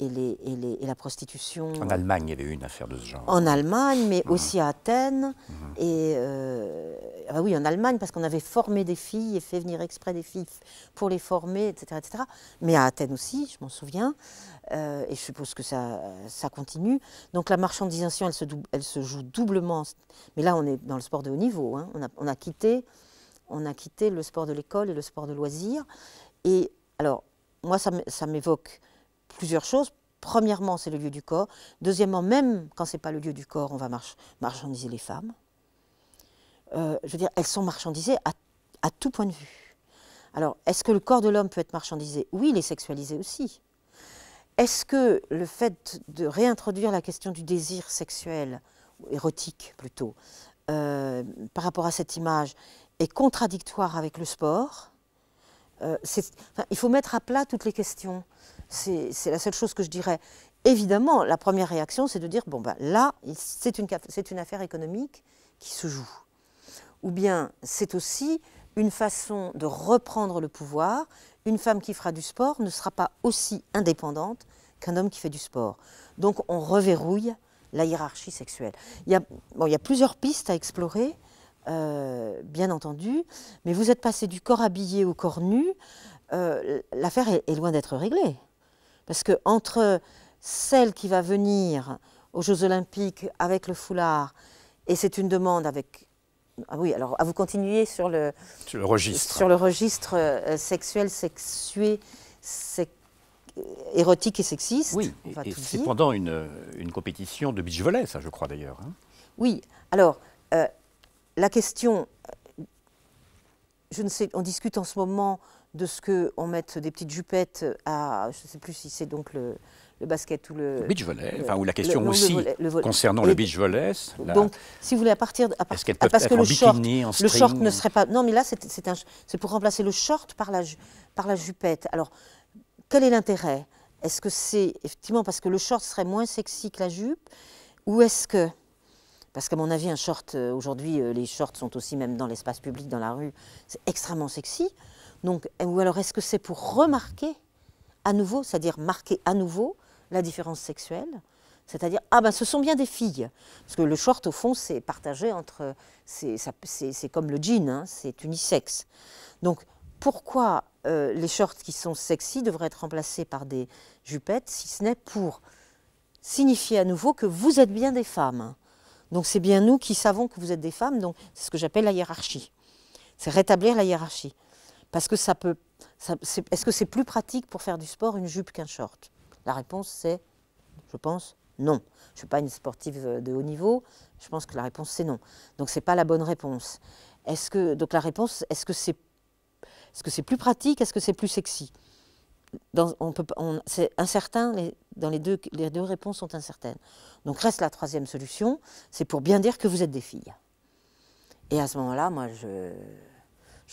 et, les, et, la prostitution. En Allemagne, il y avait eu une affaire de ce genre. En Allemagne, mais mhm. aussi à Athènes. Mhm. Et euh, ah bah oui, en Allemagne, parce qu'on avait formé des filles et fait venir exprès des filles pour les former, etc. Mais à Athènes aussi, je m'en souviens. Euh, et je suppose que ça, ça continue. Donc la marchandisation, elle se, elle se, joue doublement. Mais là, on est dans le sport de haut niveau. Hein. On, a, on, a, quitté, on a quitté le sport de l'école et le sport de loisirs. Et alors, moi, ça m'évoque plusieurs choses. Premièrement, c'est le lieu du corps. Deuxièmement, même quand ce n'est pas le lieu du corps, on va marchandiser les femmes. Euh, je veux dire, elles sont marchandisées à, tout point de vue. Alors, est-ce que le corps de l'homme peut être marchandisé Oui, il est sexualisé aussi. Est-ce que le fait de réintroduire la question du désir sexuel, érotique plutôt, euh, par rapport à cette image, est contradictoire avec le sport euh, il faut mettre à plat toutes les questions. C'est la seule chose que je dirais. Évidemment, la première réaction, c'est de dire, bon, bah, là, c'est une, affaire économique qui se joue. Ou bien, c'est aussi une façon de reprendre le pouvoir. Une femme qui fera du sport ne sera pas aussi indépendante qu'un homme qui fait du sport. Donc on reverrouille la hiérarchie sexuelle. il y a plusieurs pistes à explorer. Euh, bien entendu, mais vous êtes passé du corps habillé au corps nu, euh, l'affaire est, loin d'être réglée. Parce que entre celle qui va venir aux Jeux Olympiques avec le foulard, et c'est une demande avec... Ah oui, alors à vous continuer sur le, sur le registre, sur le registre euh, sexuel, sexué, érotique et sexiste. Oui, c'est pendant une, une, compétition de beach volley, ça je crois d'ailleurs. Hein. Oui, alors la question, euh, je ne sais, on discute en ce moment de ce qu'on mette des petites jupettes à, je ne sais plus si c'est donc le, basket ou le, beach volley, enfin ou la question aussi concernant le beach volley. Donc, si vous voulez à partir, parce que le short, le short ne serait pas. Non, mais là c'est pour remplacer le short par la par la jupette. Alors, quel est l'intérêt Est-ce que c'est effectivement parce que le short serait moins sexy que la jupe, ou est-ce que parce qu'à mon avis, un short, euh, aujourd'hui, euh, les shorts sont aussi même dans l'espace public, dans la rue, c'est extrêmement sexy. Donc, euh, ou alors est-ce que c'est pour remarquer à nouveau, c'est-à-dire marquer à nouveau la différence sexuelle c'est-à-dire, ah ben ce sont bien des filles. Parce que le short, au fond, c'est partagé entre. C'est comme le jean, hein, c'est unisexe. Donc pourquoi les shorts qui sont sexy devraient être remplacés par des jupettes, si ce n'est pour signifier à nouveau que vous êtes bien des femmes donc c'est bien nous qui savons que vous êtes des femmes, donc c'est ce que j'appelle la hiérarchie. C'est rétablir la hiérarchie. Parce que ça peut. Est-ce que c'est plus pratique pour faire du sport une jupe qu'un short La réponse c'est, je pense, non. Je ne suis pas une sportive euh, de haut niveau, je pense que la réponse c'est non. Donc ce n'est pas la bonne réponse. donc la réponse, est-ce que c'est plus pratique, est-ce que c'est plus sexy on peut, c'est incertain, les, dans les deux, les deux réponses sont incertaines. Donc reste la troisième solution, c'est pour bien dire que vous êtes des filles. Et à ce moment-là, moi, je,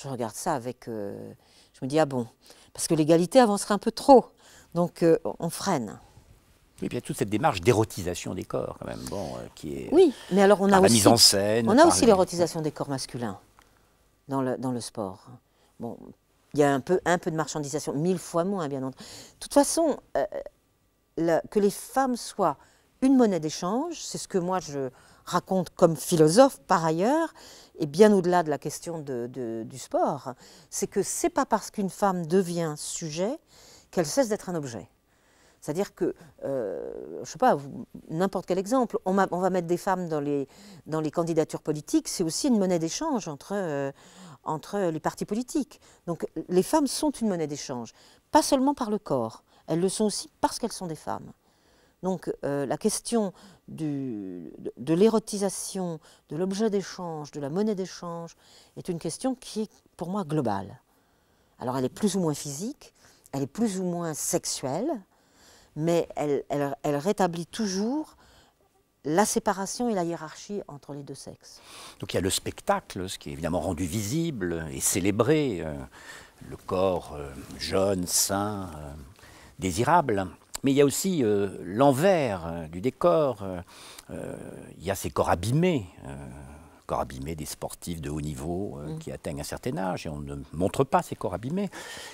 regarde ça avec... Euh, je me dis, ah bon, parce que l'égalité avancerait un peu trop, donc euh, on freine. Oui, puis il y a toute cette démarche d'érotisation des corps, quand même, bon, euh, qui est... Oui, mais alors on a aussi... On a aussi l'érotisation des corps masculins dans le, dans le sport. Bon, il y a un peu, un peu de marchandisation, mille fois moins, bien entendu. De toute façon, euh, que les femmes soient une monnaie d'échange, c'est ce que moi je raconte comme philosophe par ailleurs, et bien au-delà de la question de, du sport, c'est que c'est pas parce qu'une femme devient sujet qu'elle cesse d'être un objet. C'est-à-dire que, euh, je sais pas, n'importe quel exemple, on, va mettre des femmes dans les, dans les candidatures politiques, c'est aussi une monnaie d'échange entre, euh, entre les partis politiques. Donc les femmes sont une monnaie d'échange, pas seulement par le corps, elles le sont aussi parce qu'elles sont des femmes. Donc euh, la question de, l'érotisation, de l'objet d'échange, de la monnaie d'échange, est une question qui est pour moi globale. Alors elle est plus ou moins physique, elle est plus ou moins sexuelle, mais elle, elle rétablit toujours la séparation et la hiérarchie entre les deux sexes. Donc il y a le spectacle, ce qui est évidemment rendu visible et célébré, euh, le corps euh, jeune, sain, euh, désirable. Mais il y a aussi l'envers du décor, il y a ces corps abîmés corps abîmés des sportifs de haut niveau euh, mm. qui atteignent un certain âge et on ne montre pas ces corps abîmés.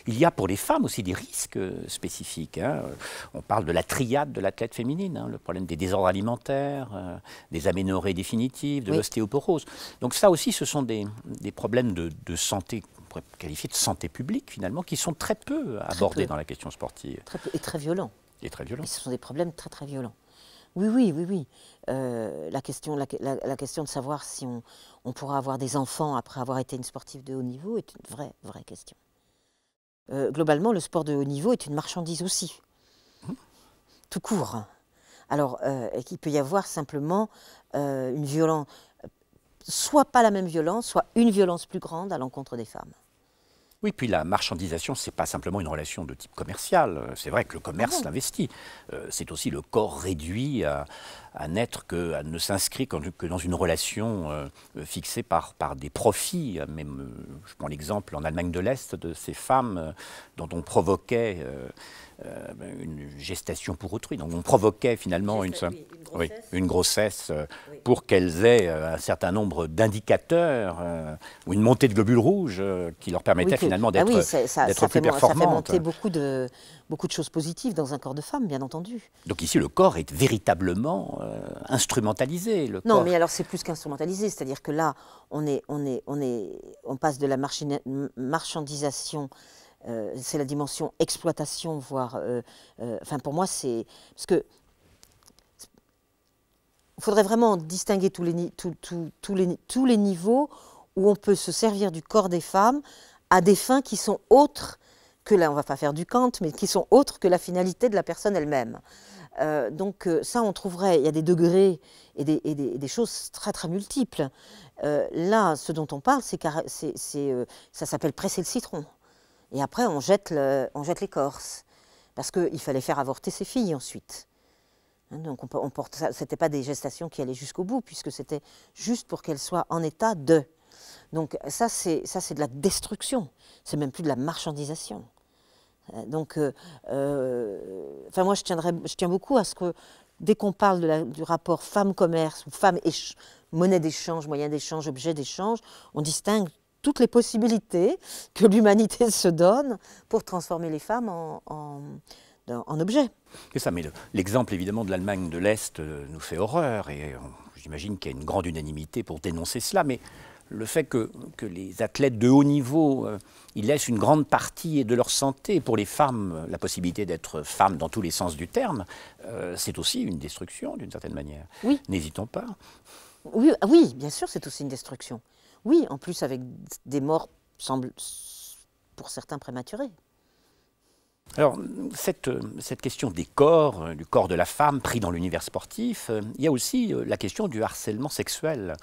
Il y a pour les femmes aussi des risques euh, spécifiques. Hein. On parle de la triade de l'athlète féminine, hein, le problème des désordres alimentaires, euh, des aménorrhées définitives, de l'ostéoporose. Donc ça aussi, ce sont des, problèmes de, de santé qualifier de santé publique finalement, qui sont très peu abordés dans la question sportive. et très violents. Et très violents. ce sont des problèmes très très violents. Oui, oui, oui, oui. Euh, la, question, de savoir si on, pourra avoir des enfants après avoir été une sportive de haut niveau est une vraie, vraie question. Euh, globalement, le sport de haut niveau est une marchandise aussi, mmh. tout court. Alors, euh, il peut y avoir simplement une violence, soit pas la même violence, soit une violence plus grande à l'encontre des femmes. Oui, puis la marchandisation, ce n'est pas simplement une relation de type commercial. C'est vrai que le commerce ah l'investit. Euh, c'est aussi le corps réduit à, à n'être que, à ne s'inscrire que, dans une relation euh, fixée par, par des profits. Même, euh, je prends l'exemple en Allemagne de l'Est de ces femmes dont on provoquait. Euh, ben, une gestation pour autrui. Donc on provoquait finalement une, une, grossesse, euh, pour qu'elles aient euh, un certain nombre d'indicateurs ou une montée de globules rouges qui leur permettait finalement ah d'être plus performantes. Ça fait monter beaucoup de, beaucoup de choses positives dans un corps de femme, bien entendu. Donc ici, le corps est véritablement instrumentalisé. Le non, mais alors c'est plus qu'instrumentalisé, c'est-à-dire que là, on, est, on, est, on, est, on passe de la marchandisation euh, c'est la dimension exploitation, voire. Euh, euh, enfin, pour moi, c'est. Parce que. Il faudrait vraiment distinguer tous les, les, tous les niveaux où on peut se servir du corps des femmes à des fins qui sont autres que là, on ne va pas faire du Kant, mais qui sont autres que la finalité de la personne elle-même. donc ça, on trouverait, il y a des degrés et des, choses très très multiples. là, ce dont on parle, c'est, ça s'appelle presser le citron. Et après, on jette, le, on jette l'écorce. Parce qu'il fallait faire avorter ses filles ensuite. Hein, donc, on, on porte, c'était pas des gestations qui allaient jusqu'au bout, puisque c'était juste pour qu'elles soient en état de. Donc, ça, c'est, de la destruction. C'est même plus de la marchandisation. Euh, donc, euh, euh, moi, je, tiendrai, je tiens beaucoup à ce que, dès qu'on parle du rapport femme-commerce ou femme-monnaie d'échange, moyen d'échange, objet d'échange, on distingue toutes les possibilités que l'humanité [laughs] se donne pour transformer les femmes en, en, en objets. C'est ça, mais l'exemple évidemment de l'Allemagne de l'Est euh, nous fait horreur, et j'imagine qu'il y a une grande unanimité pour dénoncer cela, mais le fait que, les athlètes de haut niveau, euh, ils laissent une grande partie de leur santé pour les femmes, euh, la possibilité d'être femmes dans tous les sens du terme, c'est aussi une destruction d'une certaine manière. Oui. N'hésitons pas. Oui, ah oui, bien sûr, c'est aussi une destruction. Oui, en plus avec des morts, semble, pour certains prématurés. Alors, cette, cette, question des corps, euh, du corps de la femme pris dans l'univers sportif, euh, il y a aussi euh, la question du harcèlement sexuel.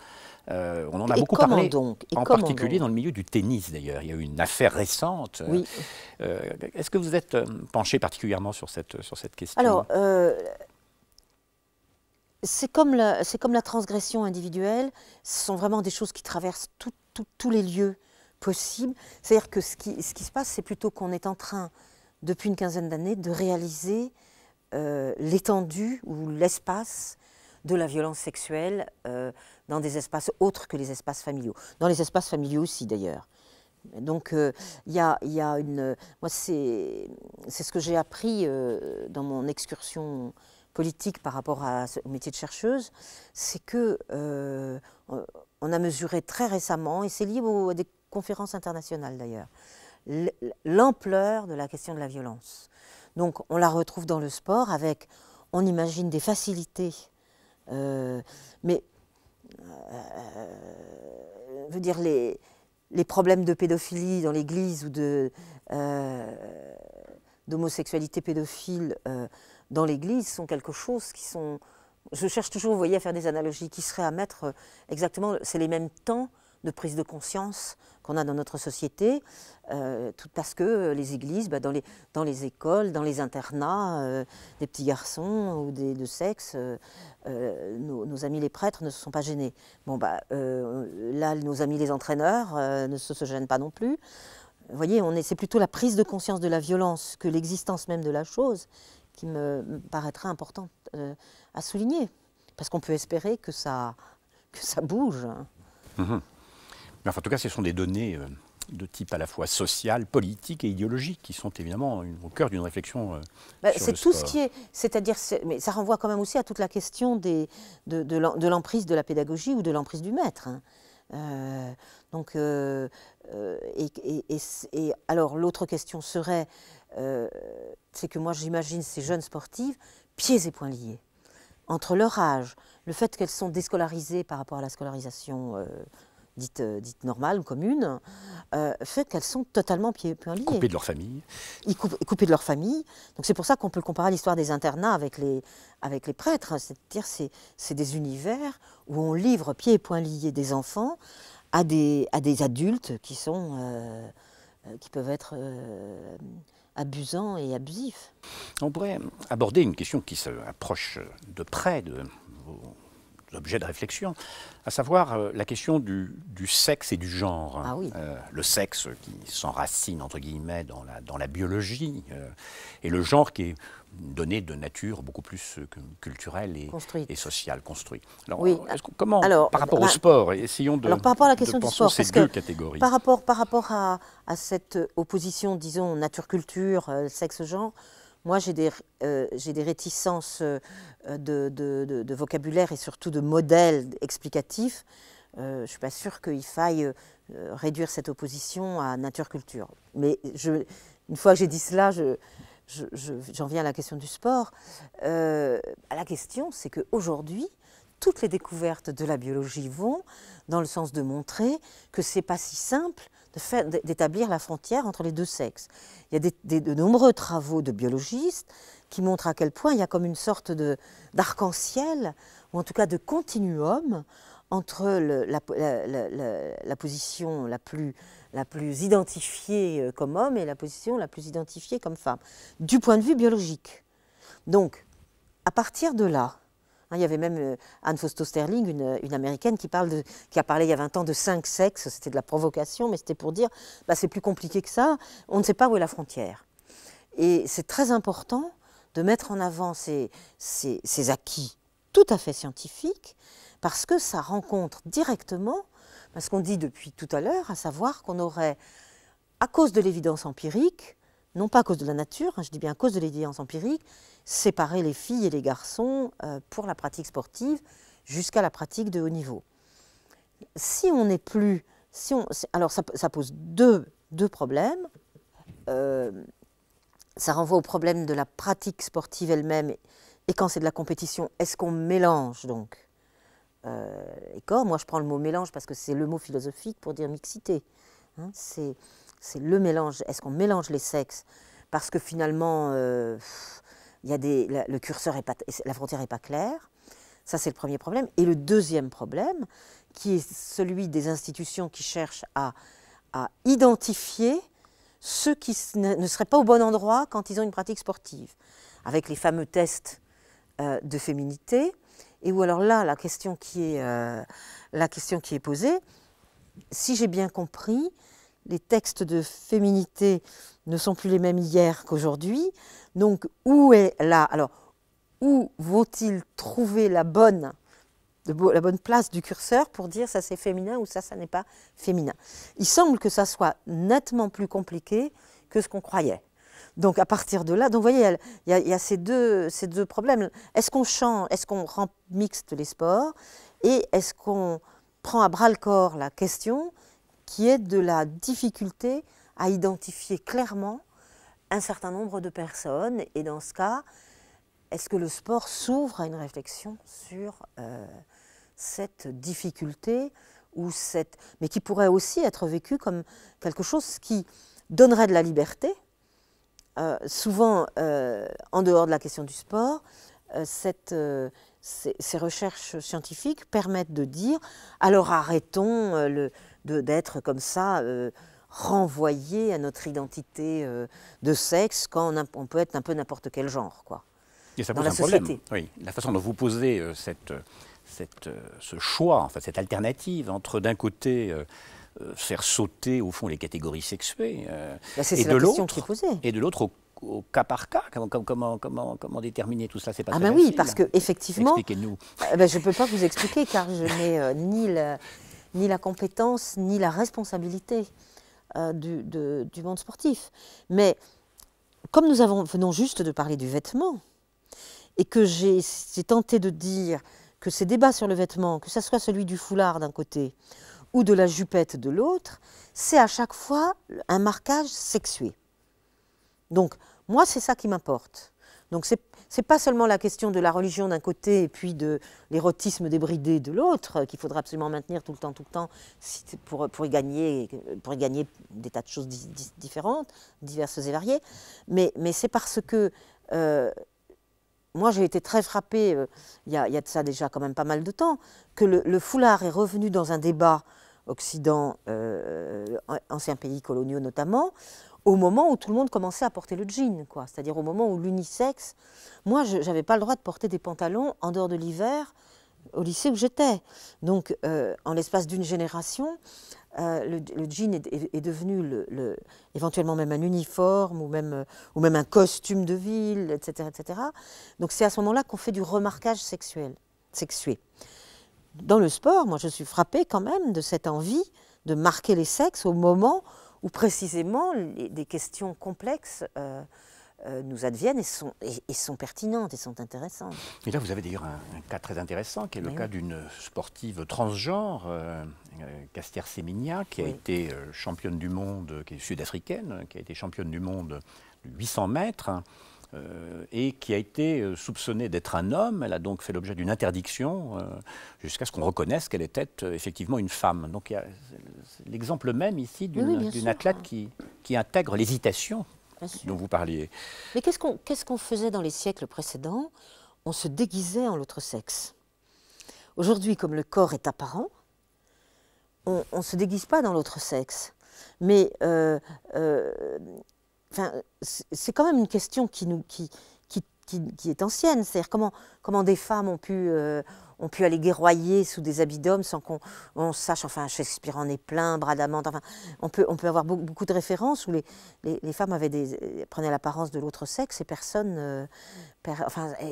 on en a beaucoup parlé, donc en particulier dans le milieu du tennis d'ailleurs. Il y a eu une affaire récente. Oui. Est-ce que vous êtes penché particulièrement sur cette, sur cette question Alors, c'est comme, la, comme la transgression individuelle, ce sont vraiment des choses qui traversent tous les lieux possibles. C'est-à-dire que ce qui, ce qui, se passe, c'est plutôt qu'on est en train, depuis une quinzaine d'années, de réaliser euh, l'étendue ou l'espace de la violence sexuelle euh, dans des espaces autres que les espaces familiaux. Dans les espaces familiaux aussi, d'ailleurs. Donc, euh, il y, a, y, a, une. Moi, c'est ce que j'ai appris dans mon excursion politique par rapport au métier de chercheuse, c'est que euh, on a mesuré très récemment, et c'est lié aux, à des conférences internationales d'ailleurs, l'ampleur de la question de la violence. Donc on la retrouve dans le sport avec, on imagine, des facilités, euh, mais euh, dire les, les, problèmes de pédophilie dans l'Église ou de euh, d'homosexualité pédophile dans l'Église sont quelque chose qui sont... Je cherche toujours, vous voyez, à faire des analogies qui seraient à mettre euh, exactement... C'est les mêmes temps de prise de conscience qu'on a dans notre société, euh, tout parce que les églises, bah, dans, les, dans les écoles, dans les internats, euh, des petits garçons ou des de sexe, nos, amis les prêtres ne se sont pas gênés. Bon, bah, là, nos amis les entraîneurs ne se, se, gênent pas non plus. Vous voyez, c'est plutôt la prise de conscience de la violence que l'existence même de la chose qui me paraîtra important euh, à souligner, parce qu'on peut espérer que ça, que ça bouge. Mhm. en tout cas, ce sont des données euh, de type à la fois social, politique et idéologique qui sont évidemment au cœur d'une réflexion. Euh, bah, c'est tout ce qui est, c'est-à-dire, mais ça renvoie quand même aussi à toute la question des, de, l'emprise de la pédagogie ou de l'emprise du maître. Hein. donc, et, alors l'autre question serait euh, c'est que moi j'imagine ces jeunes sportives pieds et poings liés, entre leur âge, le fait qu'elles sont déscolarisées par rapport à la scolarisation euh, dite, euh, dite normale, commune, fait qu'elles sont totalement pieds et poings liés. Coupées de leur famille. Ils coupées de leur famille. Donc c'est pour ça qu'on peut comparer l'histoire des internats avec les, avec les prêtres. C'est-à-dire c'est, c'est des univers où on livre pieds et poings liés des enfants à des, à des adultes qui sont... qui peuvent être abusant et abusif. On pourrait aborder une question qui se approche de près de objet de réflexion, à savoir euh, la question du, sexe et du genre. Hein. Ah euh, le sexe qui s'enracine, entre guillemets, dans la, dans la biologie, euh, et le genre qui est donné de nature beaucoup plus culturelle et, et sociale, construite. Alors, oui. comment, ah, alors, par rapport bah, au sport, essayons de, alors, par rapport à la question du sport, ces parce deux que catégories. Par rapport, par rapport à, à cette opposition, disons, nature-culture, sexe-genre, moi, j'ai des, euh, réticences euh, de, vocabulaire et surtout de modèles explicatifs. Euh, je ne suis pas sûre qu'il faille réduire cette opposition à nature-culture. Mais une fois que j'ai dit cela, j'en viens à la question du sport. la question, c'est qu'aujourd'hui, toutes les découvertes de la biologie vont dans le sens de montrer que ce n'est pas si simple d'établir la frontière entre les deux sexes. Il y a de nombreux travaux de biologistes qui montrent à quel point il y a comme une sorte d'arc-en-ciel, ou en tout cas de continuum, entre la, position la plus, la plus identifiée euh, comme homme et la position la plus identifiée comme femme, du point de vue biologique. Donc, à partir de là, Hein, il y avait même euh, Anne Fausto Sterling, une, euh, américaine, qui, a parlé il y a 20 ans de cinq sexes. C'était de la provocation, mais c'était pour dire bah, c'est plus compliqué que ça. On ne sait pas où est la frontière. Et c'est très important de mettre en avant ces acquis tout à fait scientifiques, parce que ça rencontre directement ce qu'on dit depuis tout à l'heure, à savoir qu'on aurait, à cause de l'évidence empirique, non pas à cause de la nature, hein, je dis bien à cause de l'évidence empirique, séparer les filles et les garçons euh, pour la pratique sportive jusqu'à la pratique de haut niveau. Si on n'est plus... Si on, alors ça, pose deux, deux problèmes. Euh, ça renvoie au problème de la pratique sportive elle-même. Et quand c'est de la compétition, est-ce qu'on mélange donc euh, et les corps Moi, je prends le mot mélange parce que c'est le mot philosophique pour dire mixité. Hein, c'est c'est le mélange. Est-ce qu'on mélange les sexes Parce que finalement, euh, la, le curseur la frontière n'est pas claire. Ça, c'est le premier problème. Et le deuxième problème, qui est celui des institutions qui cherchent à, identifier ceux qui ne seraient pas au bon endroit quand ils ont une pratique sportive, avec les fameux tests euh, de féminité. Et où alors là, la question qui est euh, posée, si j'ai bien compris, les textes de féminité ne sont plus les mêmes hier qu'aujourd'hui. Donc où est là Alors où vont-ils trouver la bonne place du curseur pour dire ça c'est féminin ou ça ça n'est pas féminin. Il semble que ça soit nettement plus compliqué que ce qu'on croyait. Donc à partir de là, donc vous voyez, il y a, ces, deux, ces deux problèmes. Est-ce qu'on chante, est-ce qu'on rend mixte les sports et est-ce qu'on prend à bras le corps la question qui est de la difficulté à identifier clairement un certain nombre de personnes. Et dans ce cas, est-ce que le sport s'ouvre à une réflexion sur euh, cette difficulté ou cette... mais qui pourrait aussi être vécue comme quelque chose qui donnerait de la liberté, euh, souvent euh, en dehors de la question du sport, ces, recherches scientifiques permettent de dire alors arrêtons le, d'être comme ça euh, renvoyé à notre identité euh, de sexe quand on, peut être un peu n'importe quel genre. Quoi, Et ça pose la un problème. Oui. La façon dont vous posez euh, cette, cette, ce choix, enfin cette alternative entre d'un côté faire sauter au fond les catégories sexuées bah, et, de l'autre, et de l'autre au cas par cas comment, comment, comment, comment déterminer tout ça C'est pas Ah ben oui, parce que effectivement, Expliquez-nous. Ben, je ne peux pas vous expliquer car je n'ai ni, la, ni la compétence, ni la responsabilité euh, du, monde sportif. Mais comme nous avons, venons juste de parler du vêtement, et que j'ai tenté de dire que ces débats sur le vêtement, que ce soit celui du foulard d'un côté ou de la jupette de l'autre, c'est à chaque fois un marquage sexué. Donc, moi, c'est ça qui m'importe. Donc, c'est n'est pas seulement la question de la religion d'un côté et puis de l'érotisme débridé de l'autre euh, qu'il faudra absolument maintenir tout le temps, tout le temps, pour, euh, pour, y, gagner, euh, pour y gagner des tas de choses différentes, diverses et variées. Mais, mais c'est parce que moi j'ai été très frappée, il, y a, de ça déjà quand même pas mal de temps, que le, foulard est revenu dans un débat Occident, anciens pays coloniaux notamment, au moment où tout le monde commençait à porter le jean, quoi. C'est-à-dire au moment où l'unisexe. Moi, je n'avais pas le droit de porter des pantalons en dehors de l'hiver euh, au lycée où j'étais. Donc, euh, en l'espace d'une génération, euh, le, jean est, devenu éventuellement même un uniforme ou même, un costume de ville, etc. etc. Donc, c'est à ce moment-là qu'on fait du remarquage sexuel, sexué. Dans le sport, moi, je suis frappée quand même de cette envie de marquer les sexes au moment où précisément des questions complexes euh, euh, nous adviennent et sont, et, sont, pertinentes et sont intéressantes. Et là, vous avez d'ailleurs un, cas très intéressant, qui est le cas d'une sportive transgenre, euh, euh Caster qui a été championne du monde, qui est sud-africaine, qui a été championne du monde de 800 mètres. Euh, et qui a été euh, soupçonnée d'être un homme. Elle a donc fait l'objet d'une interdiction euh, jusqu'à ce qu'on reconnaisse qu'elle était effectivement une femme. Donc il y a l'exemple même ici d'une athlète qui, intègre l'hésitation dont vous parliez. Mais qu'est-ce qu'on faisait dans les siècles précédents On se déguisait en l'autre sexe. Aujourd'hui, comme le corps est apparent, on ne se déguise pas dans l'autre sexe. Mais enfin, c'est quand même une question qui, est ancienne. C'est-à-dire comment, des femmes euh, ont pu, aller guerroyer sous des habits d'hommes sans qu'on sache, enfin Shakespeare en est plein, Bradamante, enfin on peut, on peut avoir beaucoup, de références où les, femmes avaient des, euh, prenaient l'apparence de l'autre sexe et personne, euh,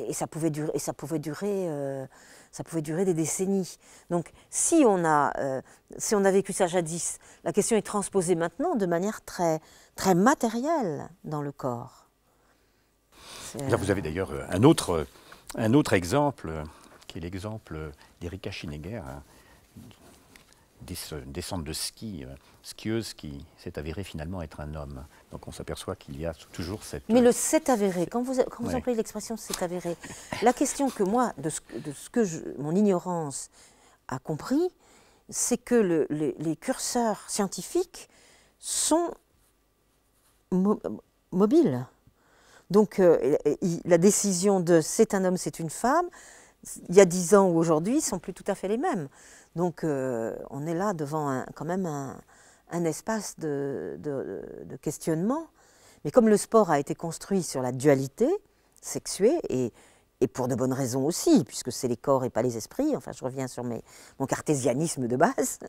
et, ça pouvait durer, ça pouvait durer des décennies. Donc si on a, euh, si on a vécu ça jadis, la question est transposée maintenant de manière très, très matérielle dans le corps. Là, vous avez d'ailleurs euh, un autre, euh, un autre exemple, qui est l'exemple d'Erika Schinegger, hein, descente de ski, euh, skieuse, qui s'est avérée finalement être un homme. Donc on s'aperçoit qu'il y a toujours cette... Mais le s'est euh, avéré, quand vous, quand employez l'expression s'est avéré, la question que moi, de ce, que mon ignorance a compris, c'est que les curseurs scientifiques sont mobiles. Donc euh, la décision de c'est un homme, c'est une femme, il y a dix ans ou aujourd'hui, sont plus tout à fait les mêmes. Donc euh, on est là devant quand même un, espace de, questionnement. Mais comme le sport a été construit sur la dualité sexuée, et, pour de bonnes raisons aussi, puisque c'est les corps et pas les esprits, enfin je reviens sur mon cartésianisme de base,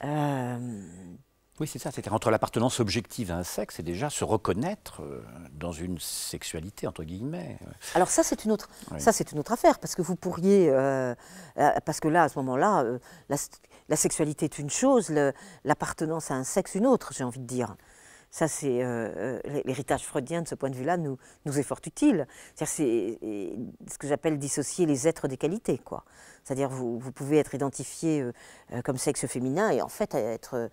[laughs] euh, oui, c'est ça. C'est-à-dire entre l'appartenance objective à un sexe et déjà se reconnaître euh, dans une sexualité, entre guillemets. Alors ça, c'est une, autre, ça une autre affaire, parce que vous pourriez... Euh, euh, parce que là, à ce moment-là, la, sexualité est une chose, l'appartenance à un sexe une autre, j'ai envie de dire. Ça, c'est l'héritage freudien de ce point de vue-là nous, nous est fort utile. C'est ce que j'appelle dissocier les êtres des qualités, quoi. C'est-à-dire vous, vous pouvez être identifié comme sexe féminin et en fait être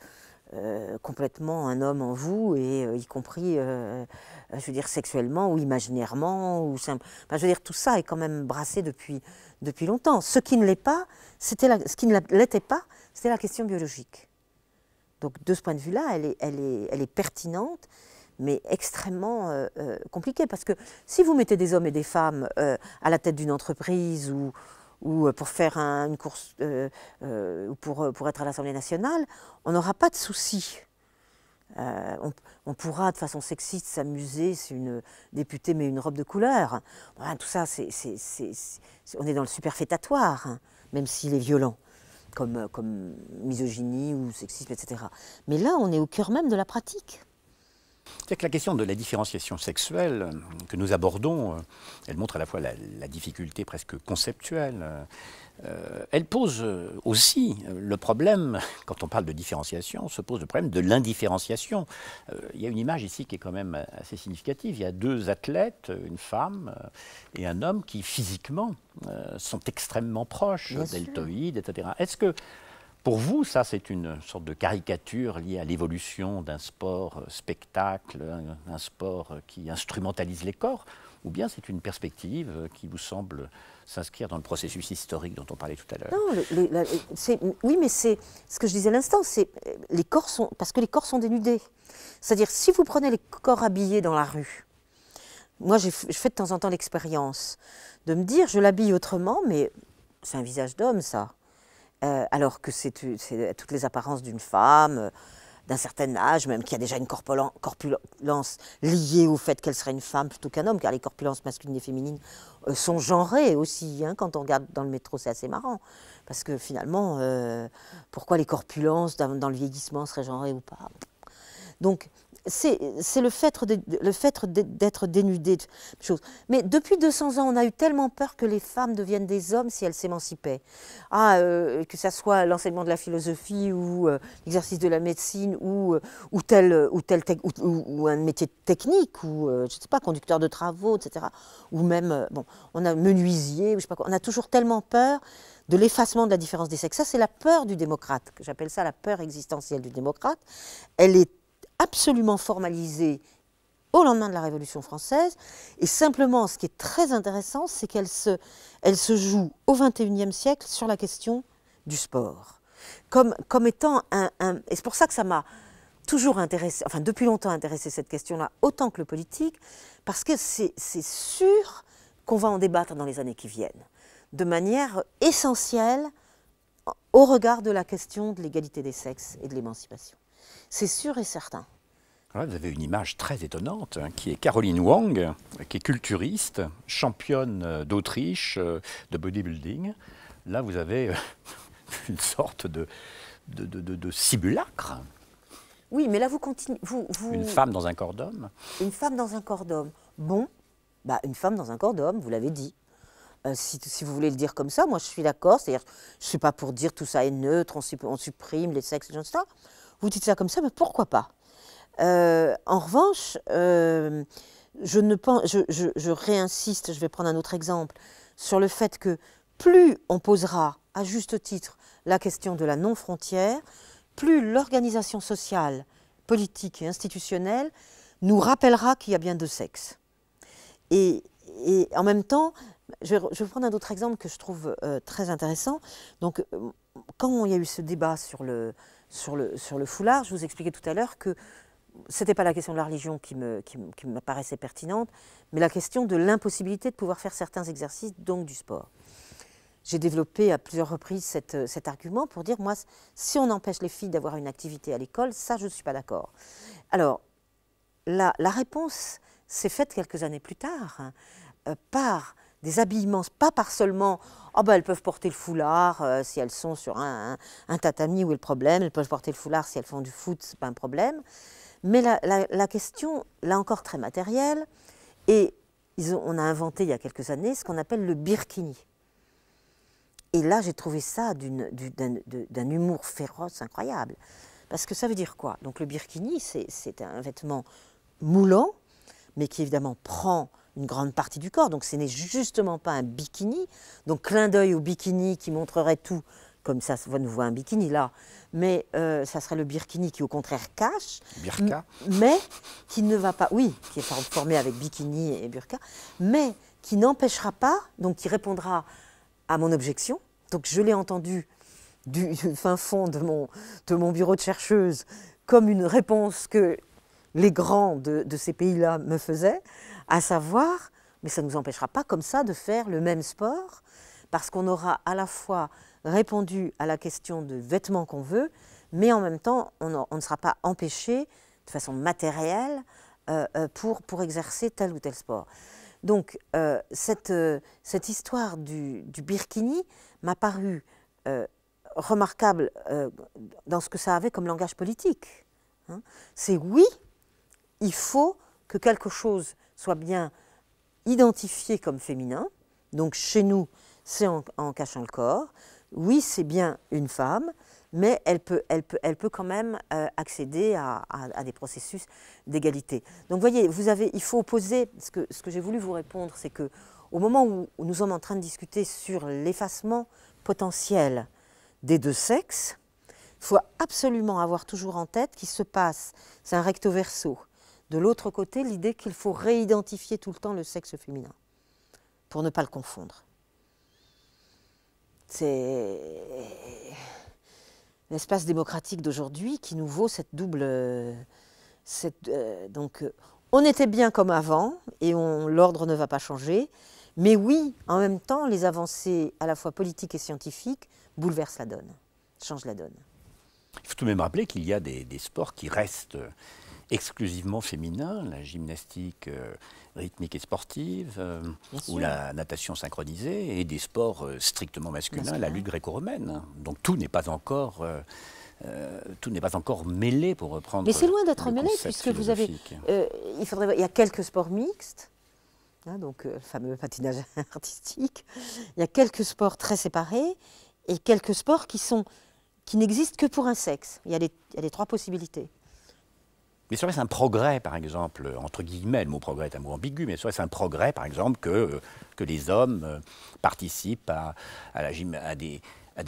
euh, complètement un homme en vous, et euh, y compris, euh, je veux dire, sexuellement ou imaginairement. Ou je veux dire, tout ça est quand même brassé depuis, depuis longtemps. Ce qui ne l'est pas, c'était ce qui ne l'était pas, c'était la question biologique. Donc, de ce point de vue-là, elle est, elle, est, elle est pertinente, mais extrêmement compliquée. Parce que si vous mettez des hommes et des femmes à la tête d'une entreprise ou, euh, euh, euh, ou pour faire une course pour, pour être à l'Assemblée nationale, on n'aura pas de soucis. on, pourra de façon sexiste s'amuser si une députée met une robe de couleur. tout ça, c'est, on est dans le superfétatoire, hein, même s'il est violent, comme, comme misogynie ou sexisme, etc. Mais là, on est au cœur même de la pratique. C'est-à-dire que la question de la différenciation sexuelle euh, que nous abordons, euh, elle montre à la fois la, difficulté presque conceptuelle, euh, elle pose aussi le problème, [laughs] quand on parle de différenciation, se pose le problème de l'indifférenciation. il y a une image ici qui est quand même assez significative. Il y a deux athlètes, une femme et un homme qui physiquement sont extrêmement proches, deltoïdes, etc. Est-ce que pour vous, ça, c'est une sorte de caricature liée à l'évolution d'un sport euh, spectacle, un, sport euh, qui instrumentalise les corps, ou bien c'est une perspective euh, qui vous semble s'inscrire dans le processus historique dont on parlait tout à l'heure Non, oui, mais c'est ce que je disais l'instant, c'est les corps sont parce que les corps sont dénudés. C'est-à-dire si vous prenez les corps habillés dans la rue, moi je fais de temps en temps l'expérience de me dire je l'habille autrement, mais c'est un visage d'homme ça. Euh, alors que c'est toutes les apparences d'une femme, euh, d'un certain âge, même qui a déjà une corpulence liée au fait qu'elle serait une femme plutôt qu'un homme, car les corpulences masculines et féminines euh, sont genrées aussi. Hein, quand on regarde dans le métro, c'est assez marrant, parce que finalement, pourquoi les corpulences dans, le vieillissement seraient genrées ou pas Donc, c'est le fait d'être dénudé de choses. Mais depuis 200 ans, on a eu tellement peur que les femmes deviennent des hommes si elles s'émancipaient. Ah, euh, que ce soit l'enseignement de la philosophie ou euh, l'exercice de la médecine ou, euh, ou, tel, ou, un métier technique ou, je sais pas, conducteur de travaux, etc. Ou même, bon, on a menuisier, On a toujours tellement peur de l'effacement de la différence des sexes. Ça, c'est la peur du démocrate. J'appelle ça la peur existentielle du démocrate. Elle est absolument formalisée au lendemain de la Révolution française. Et simplement, ce qui est très intéressant, c'est qu'elle se, elle se joue au XXIe siècle sur la question du sport. Comme, comme étant un, Et c'est pour ça que ça m'a toujours intéressé, enfin depuis longtemps intéressé cette question-là, autant que le politique, parce que c'est sûr qu'on va en débattre dans les années qui viennent, de manière essentielle au regard de la question de l'égalité des sexes et de l'émancipation c'est sûr et certain. vous avez une image très étonnante hein, qui est Caroline Wang, qui est culturiste, championne euh, d'Autriche euh, de bodybuilding. Là, vous avez euh, [laughs] une sorte de, de, de, de, simulacre. Oui, mais là, vous continuez. Une femme dans un corps d'homme. Une femme dans un corps d'homme. Bon, bah, une femme dans un corps d'homme, vous l'avez dit. si, vous voulez le dire comme ça, moi je suis d'accord. C'est-à-dire, je ne suis pas pour dire tout ça est neutre, on, on supprime les sexes, etc vous dites ça comme ça, mais pourquoi pas euh, En revanche, euh, je, ne je, réinsiste, je vais prendre un autre exemple, sur le fait que plus on posera, à juste titre, la question de la non-frontière, plus l'organisation sociale, politique et institutionnelle nous rappellera qu'il y a bien deux sexes. Et, en même temps, je vais, prendre un autre exemple que je trouve euh, très intéressant. Donc, quand il y a eu ce débat sur le, sur le, sur le foulard, je vous expliquais tout à l'heure que ce n'était pas la question de la religion qui me, qui, m'apparaissait pertinente, mais la question de l'impossibilité de pouvoir faire certains exercices, donc du sport. J'ai développé à plusieurs reprises euh, cet argument pour dire, moi, si on empêche les filles d'avoir une activité à l'école, ça, je ne suis pas d'accord. Alors, la, réponse s'est faite quelques années plus tard hein, euh, par des habillements, pas par seulement oh ben, elles peuvent porter le foulard euh, si elles sont sur un, tatami où est le problème, elles peuvent porter le foulard si elles font du foot, c'est pas un problème. Mais la, question, là encore très matérielle, et on a inventé il y a quelques années ce qu'on appelle le birkini. Et là, j'ai trouvé ça d'un humour féroce incroyable. Parce que ça veut dire quoi Donc le birkini, c'est un vêtement moulant, mais qui évidemment prend une grande partie du corps. Donc ce n'est justement pas un bikini. Donc clin d'œil au bikini qui montrerait tout, comme ça on voit un bikini là. Mais euh, ça serait le birkini qui au contraire cache. Mais qui ne va pas, oui, qui est formé avec bikini et burka, mais qui n'empêchera pas, donc qui répondra à mon objection. Donc je l'ai entendu du [laughs] fin fond de mon, de mon bureau de chercheuse comme une réponse que les grands de, de ces pays-là me faisaient. À savoir, mais ça ne nous empêchera pas comme ça de faire le même sport, parce qu'on aura à la fois répondu à la question de vêtements qu'on veut, mais en même temps, on, ne sera pas empêché de façon matérielle euh, euh, pour, pour exercer tel ou tel sport. Donc, euh, cette, cette, histoire du, du Birkini m'a paru remarquable dans ce que ça avait comme langage politique. Hein. C'est oui, il faut que quelque chose soit bien identifié comme féminin. Donc chez nous, c'est en, cachant le corps. Oui, c'est bien une femme, mais elle peut, elle peut, elle peut quand même euh, accéder à, des processus d'égalité. Donc voyez, vous avez, il faut opposer, ce que, ce que j'ai voulu vous répondre, c'est que au moment où nous sommes en train de discuter sur l'effacement potentiel des deux sexes, il faut absolument avoir toujours en tête qu'il se passe, c'est un recto verso, de l'autre côté l'idée qu'il faut réidentifier tout le temps le sexe féminin pour ne pas le confondre. C'est l'espace démocratique d'aujourd'hui qui nous vaut cette double... Euh, donc euh, on était bien comme avant et l'ordre ne va pas changer. Mais oui, en même temps, les avancées à la fois politiques et scientifiques bouleversent la donne, changent la donne. Il faut tout de même rappeler qu'il y a des sports qui restent exclusivement féminin, la gymnastique euh, rythmique et sportive, euh, ou la natation synchronisée, et des sports euh, strictement masculins, la lutte gréco-romaine. Donc tout n'est pas encore... tout n'est pas encore mêlé pour reprendre. Mais c'est loin d'être mêlé puisque vous avez. il faudrait. y a quelques sports mixtes, hein, donc le fameux patinage [laughs] artistique. Il y a quelques sports très séparés et quelques sports qui sont qui n'existent que pour un sexe. Il y il y a les trois possibilités. Mais serait-ce un progrès, par exemple, entre guillemets, le mot progrès est un mot ambigu, mais serait-ce un progrès, par exemple, que, euh, les hommes euh, participent à, des,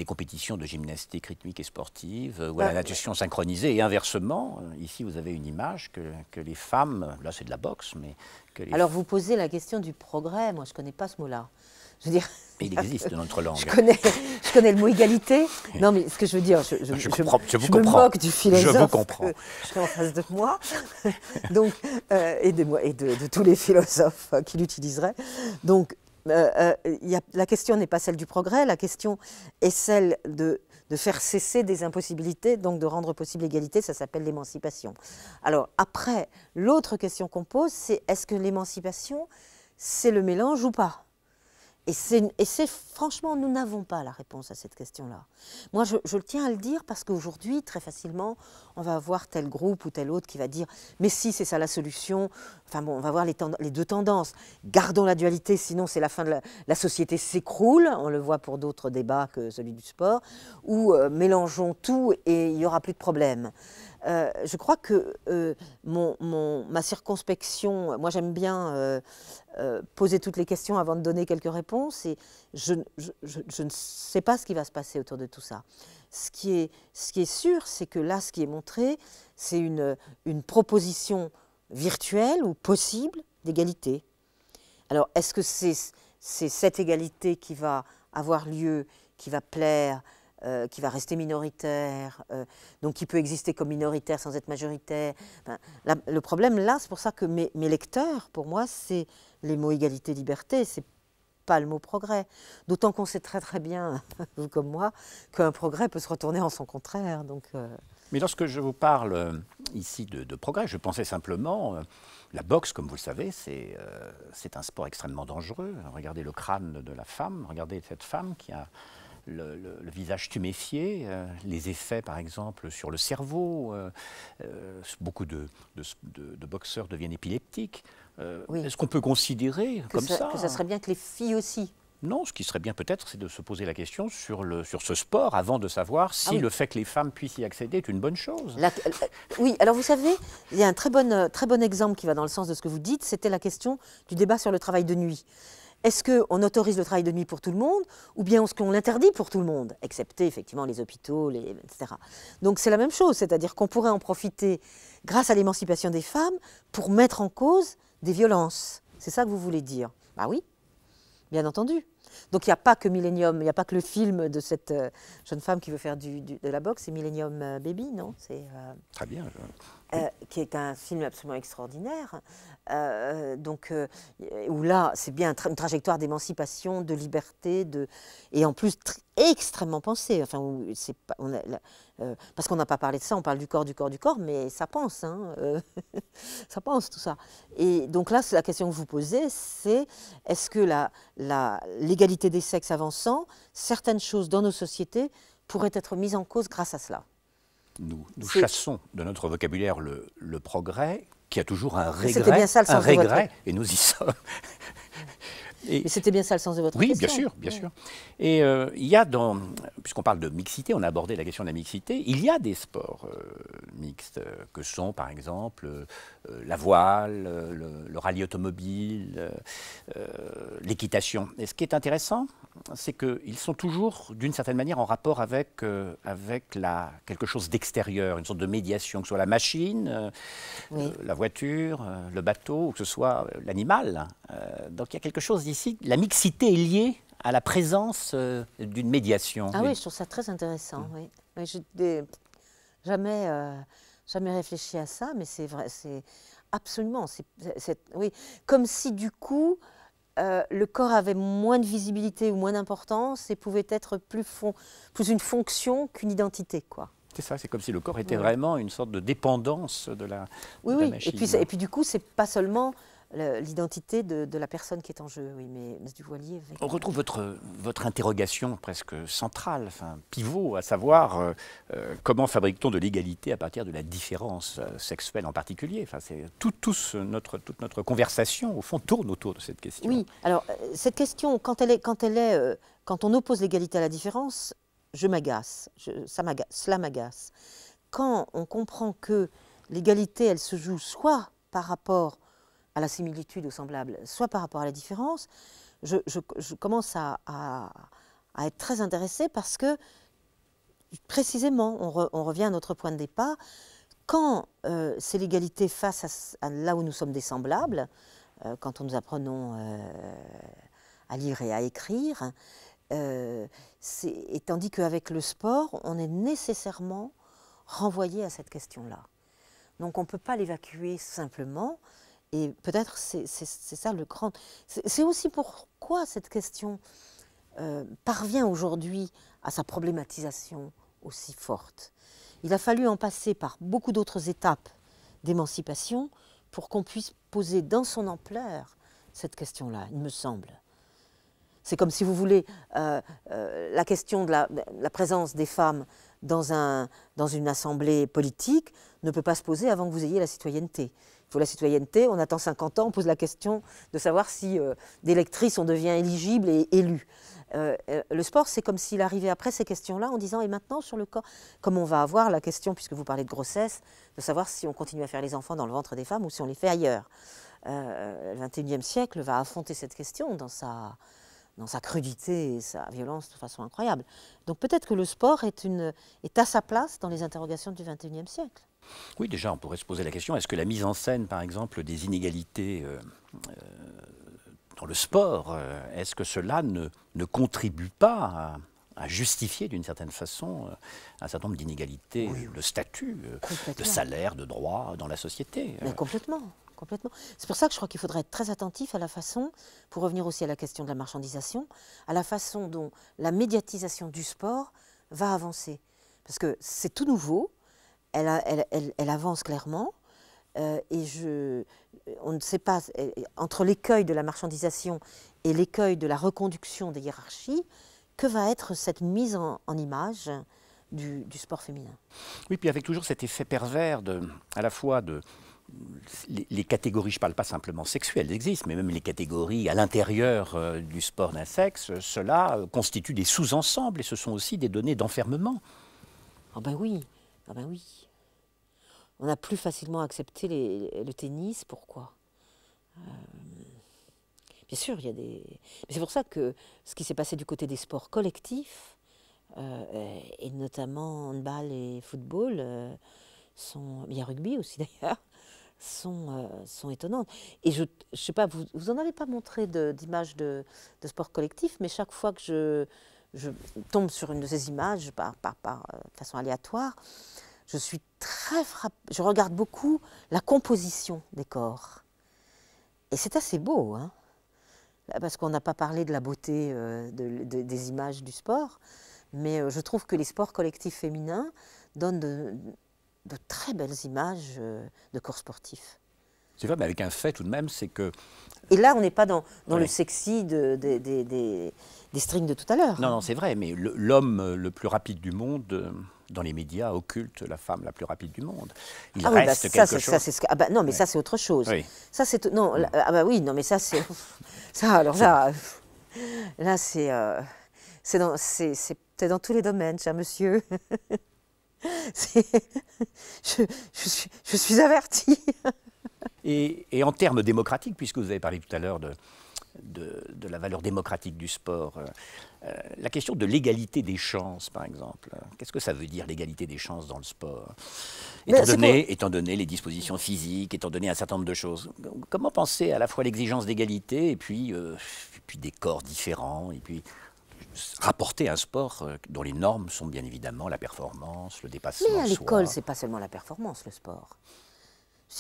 compétitions de gymnastique rythmique et sportive, euh, ou à la bah, natation synchronisée. Et inversement, ici vous avez une image que, les femmes, là c'est de la boxe, mais que les Alors vous posez la question du progrès, moi je ne connais pas ce mot-là. Je dire. il existe notre langue. [laughs] Je connais, le mot égalité. Non, mais ce que je veux dire, je, ah, comprends, moque du philosophe. Je vous comprends. Euh, je suis en face de moi, [laughs] donc euh, et, de, tous les philosophes euh, qui l'utiliseraient. Donc, la question n'est pas celle du progrès. La question est celle de de faire cesser des impossibilités, donc de rendre possible l'égalité, ça s'appelle l'émancipation. Alors après, l'autre question qu'on pose, c'est est-ce que l'émancipation, c'est le mélange ou pas et c'est franchement, nous n'avons pas la réponse à cette question-là. Moi, je, le tiens à le dire parce qu'aujourd'hui, très facilement, on va avoir tel groupe ou tel autre qui va dire Mais si, c'est ça la solution. Enfin bon, on va voir les, les, deux tendances. Gardons la dualité, sinon c'est la fin de la, société s'écroule. On le voit pour d'autres débats que celui du sport. Ou euh, mélangeons tout et il n'y aura plus de problème. Euh, je crois que euh, mon, ma circonspection, moi j'aime bien euh, poser toutes les questions avant de donner quelques réponses. Et je, je, ne sais pas ce qui va se passer autour de tout ça. Ce qui est, ce qui est sûr, c'est que là, ce qui est montré, c'est une, une proposition virtuelle ou possible d'égalité. Alors, est-ce que c'est c'est cette égalité qui va avoir lieu, qui va plaire euh, qui va rester minoritaire, euh, donc qui peut exister comme minoritaire sans être majoritaire. Ben, le problème là, c'est pour ça que mes lecteurs, pour moi, c'est les mots égalité, liberté, c'est pas le mot progrès. D'autant qu'on sait très très bien, [laughs] vous comme moi, qu'un progrès peut se retourner en son contraire. Donc, euh. Mais lorsque je vous parle euh, ici de, progrès, je pensais simplement, euh, la boxe, comme vous le savez, c'est c'est un sport extrêmement dangereux. Regardez le crâne de la femme, regardez cette femme qui a le, visage tuméfié, les effets par exemple sur le cerveau. beaucoup de, de, boxeurs deviennent épileptiques. Est-ce qu'on peut considérer comme ça, Que ça serait bien que les filles aussi non, ce qui serait bien peut-être, c'est de se poser la question sur, le, sur ce sport avant de savoir ah si le fait que les femmes puissent y accéder est une bonne chose. Euh, euh, oui, alors vous savez, il y a un très bon, euh, très bon exemple qui va dans le sens de ce que vous dites, c'était la question du débat sur le travail de nuit. Est-ce qu'on autorise le travail de nuit pour tout le monde ou bien est-ce qu'on l'interdit pour tout le monde, excepté effectivement les hôpitaux, les, etc. Donc c'est la même chose, c'est-à-dire qu'on pourrait en profiter grâce à l'émancipation des femmes pour mettre en cause des violences. C'est ça que vous voulez dire Ah oui, bien entendu. Donc il n'y a pas que Millennium, il n'y a pas que le film de cette euh, jeune femme qui veut faire du, de la boxe, c'est Millennium euh, Baby, non C'est euh, Très bien. Euh, qui est un film absolument extraordinaire, euh, euh, donc, où là, c'est bien une trajectoire d'émancipation, de liberté, de... et en plus extrêmement pensée. Enfin, pas, parce qu'on n'a pas parlé de ça, on parle du corps, du corps, du corps, mais ça pense, hein, [laughs] ça pense tout ça. Et donc là, la question que vous posez, c'est est-ce que la, l'égalité des sexes avançant, certaines choses dans nos sociétés pourraient être mises en cause grâce à cela nous, chassons de notre vocabulaire le, progrès, qui a toujours un regret, un et nous y sommes. [laughs] Et, c'était bien ça le sens de votre question. Oui, bien sûr, bien sûr. Et euh, il y a dans, puisqu'on parle de mixité, on a abordé la question de la mixité, il y a des sports euh, mixtes euh, que sont par exemple la voile, le, rallye automobile, l'équitation. Et ce qui est intéressant, c'est qu'ils sont toujours d'une certaine manière en rapport avec, avec la, quelque chose d'extérieur, une sorte de médiation, que ce soit la machine, la voiture, le bateau, ou que ce soit l'animal. donc il y a quelque chose ici, la mixité est liée à la présence euh, d'une médiation. Ah oui, je trouve ça très intéressant. Oui. Mais je n'ai jamais, euh, jamais réfléchi à ça, mais c'est vrai, c'est absolument. C oui, comme si du coup, euh, le corps avait moins de visibilité ou moins d'importance et pouvait être plus, plus une fonction qu'une identité, quoi. C'est ça, c'est comme si le corps était vraiment une sorte de dépendance de la, oui, Oui, et puis, et puis du coup, c'est pas seulement l'identité de, la personne qui est en jeu. mais du voilier. On retrouve votre, votre interrogation presque centrale, enfin, pivot, à savoir euh, euh, comment fabrique-t-on de l'égalité à partir de la différence euh, sexuelle en particulier enfin, tout, tout Toute notre conversation, au fond, tourne autour de cette question. Oui, alors cette question, quand, elle est, quand, elle est, quand on oppose l'égalité à la différence, je m'agace, cela m'agace. Quand on comprend que l'égalité, elle se joue soit par rapport à la similitude ou semblable, soit par rapport à la différence, je, commence à, être très intéressée parce que, précisément, on, revient à notre point de départ, quand euh, c'est l'égalité face à, là où nous sommes des semblables, euh, quand on nous apprenons euh, à lire et à écrire, et tandis qu'avec le sport, on est nécessairement renvoyé à cette question-là. Donc on ne peut pas l'évacuer simplement, et peut-être c'est ça le grand. C'est aussi pourquoi cette question euh, parvient aujourd'hui à sa problématisation aussi forte. Il a fallu en passer par beaucoup d'autres étapes d'émancipation pour qu'on puisse poser dans son ampleur cette question-là, il me semble. C'est comme si vous voulez euh, euh, la question de la, présence des femmes dans une assemblée politique ne peut pas se poser avant que vous ayez la citoyenneté pour la citoyenneté, on attend 50 ans, on pose la question de savoir si euh, d'électrice on devient éligible et élu. Euh, euh, le sport, c'est comme s'il arrivait après ces questions-là en disant, et maintenant sur le corps, comme on va avoir la question, puisque vous parlez de grossesse, de savoir si on continue à faire les enfants dans le ventre des femmes ou si on les fait ailleurs. le 21e siècle va affronter cette question dans sa, dans sa crudité et sa violence de façon incroyable. Donc peut-être que le sport est, une, est à sa place dans les interrogations du 21e siècle. Oui, déjà, on pourrait se poser la question, est-ce que la mise en scène, par exemple, des inégalités euh, euh, dans le sport, euh, est-ce que cela ne, contribue pas à, justifier d'une certaine façon un certain nombre d'inégalités de statut, de salaire, de droit dans la société. complètement. Complètement. C'est pour ça que je crois qu'il faudrait être très attentif à la façon, pour revenir aussi à la question de la marchandisation, à la façon dont la médiatisation du sport va avancer. Parce que c'est tout nouveau, elle, avance clairement. Euh, et je, euh, on ne sait pas, euh, entre l'écueil de la marchandisation et l'écueil de la reconduction des hiérarchies, que va être cette mise en, image du, sport féminin Oui, puis avec toujours cet effet pervers de, à la fois de, les, catégories, je ne parle pas simplement sexuelles, elles existent, mais même les catégories à l'intérieur du sport d'un sexe, cela constitue des sous-ensembles et ce sont aussi des données d'enfermement. Ah ben oui, ah ben oui on a plus facilement accepté le tennis. Pourquoi euh, Bien sûr, il y a des. c'est pour ça que ce qui s'est passé du côté des sports collectifs, euh, et notamment handball et football, euh, Il y a rugby aussi [laughs] d'ailleurs. Sont, sont étonnantes. Et je ne sais pas, vous n'en avez pas montré d'image de, sport collectif, mais chaque fois que je, tombe sur une de ces images par, façon aléatoire, je suis très frappée, je regarde beaucoup la composition des corps. Et c'est assez beau, hein parce qu'on n'a pas parlé de la beauté euh, des images du sport, mais euh, je trouve que les sports collectifs féminins donnent de, très belles images euh, de corps sportifs. C'est vrai, mais avec un fait tout de même, c'est que... Et là, on n'est pas dans, le sexy de, des strings de tout à l'heure. Non, non, c'est vrai, mais l'homme le, plus rapide du monde dans les médias, occulte la femme la plus rapide du monde. Il ah reste bah, quelque chose. Ça, ah bah, non, mais ça, c'est autre chose. Ça, c'est... Non, mm. ah bah oui, non, mais ça, c'est... [laughs] ça, alors là... [laughs] Là, c'est... Euh, c'est dans... C'est, dans tous les domaines, cher monsieur. [laughs] je, je, suis, je suis averti. et, et en termes démocratiques, puisque vous avez parlé tout à l'heure de, de, la valeur démocratique du sport. Euh, euh, la question de l'égalité des chances, par exemple. Qu'est-ce que ça veut dire l'égalité des chances dans le sport étant donné, étant donné, les dispositions physiques, étant donné un certain nombre de choses, comment penser à la fois l'exigence d'égalité et puis, euh, puis des corps différents et puis rapporter un sport dont les normes sont bien évidemment la performance, le dépassement. Mais à l'école, ce n'est pas seulement la performance, le sport.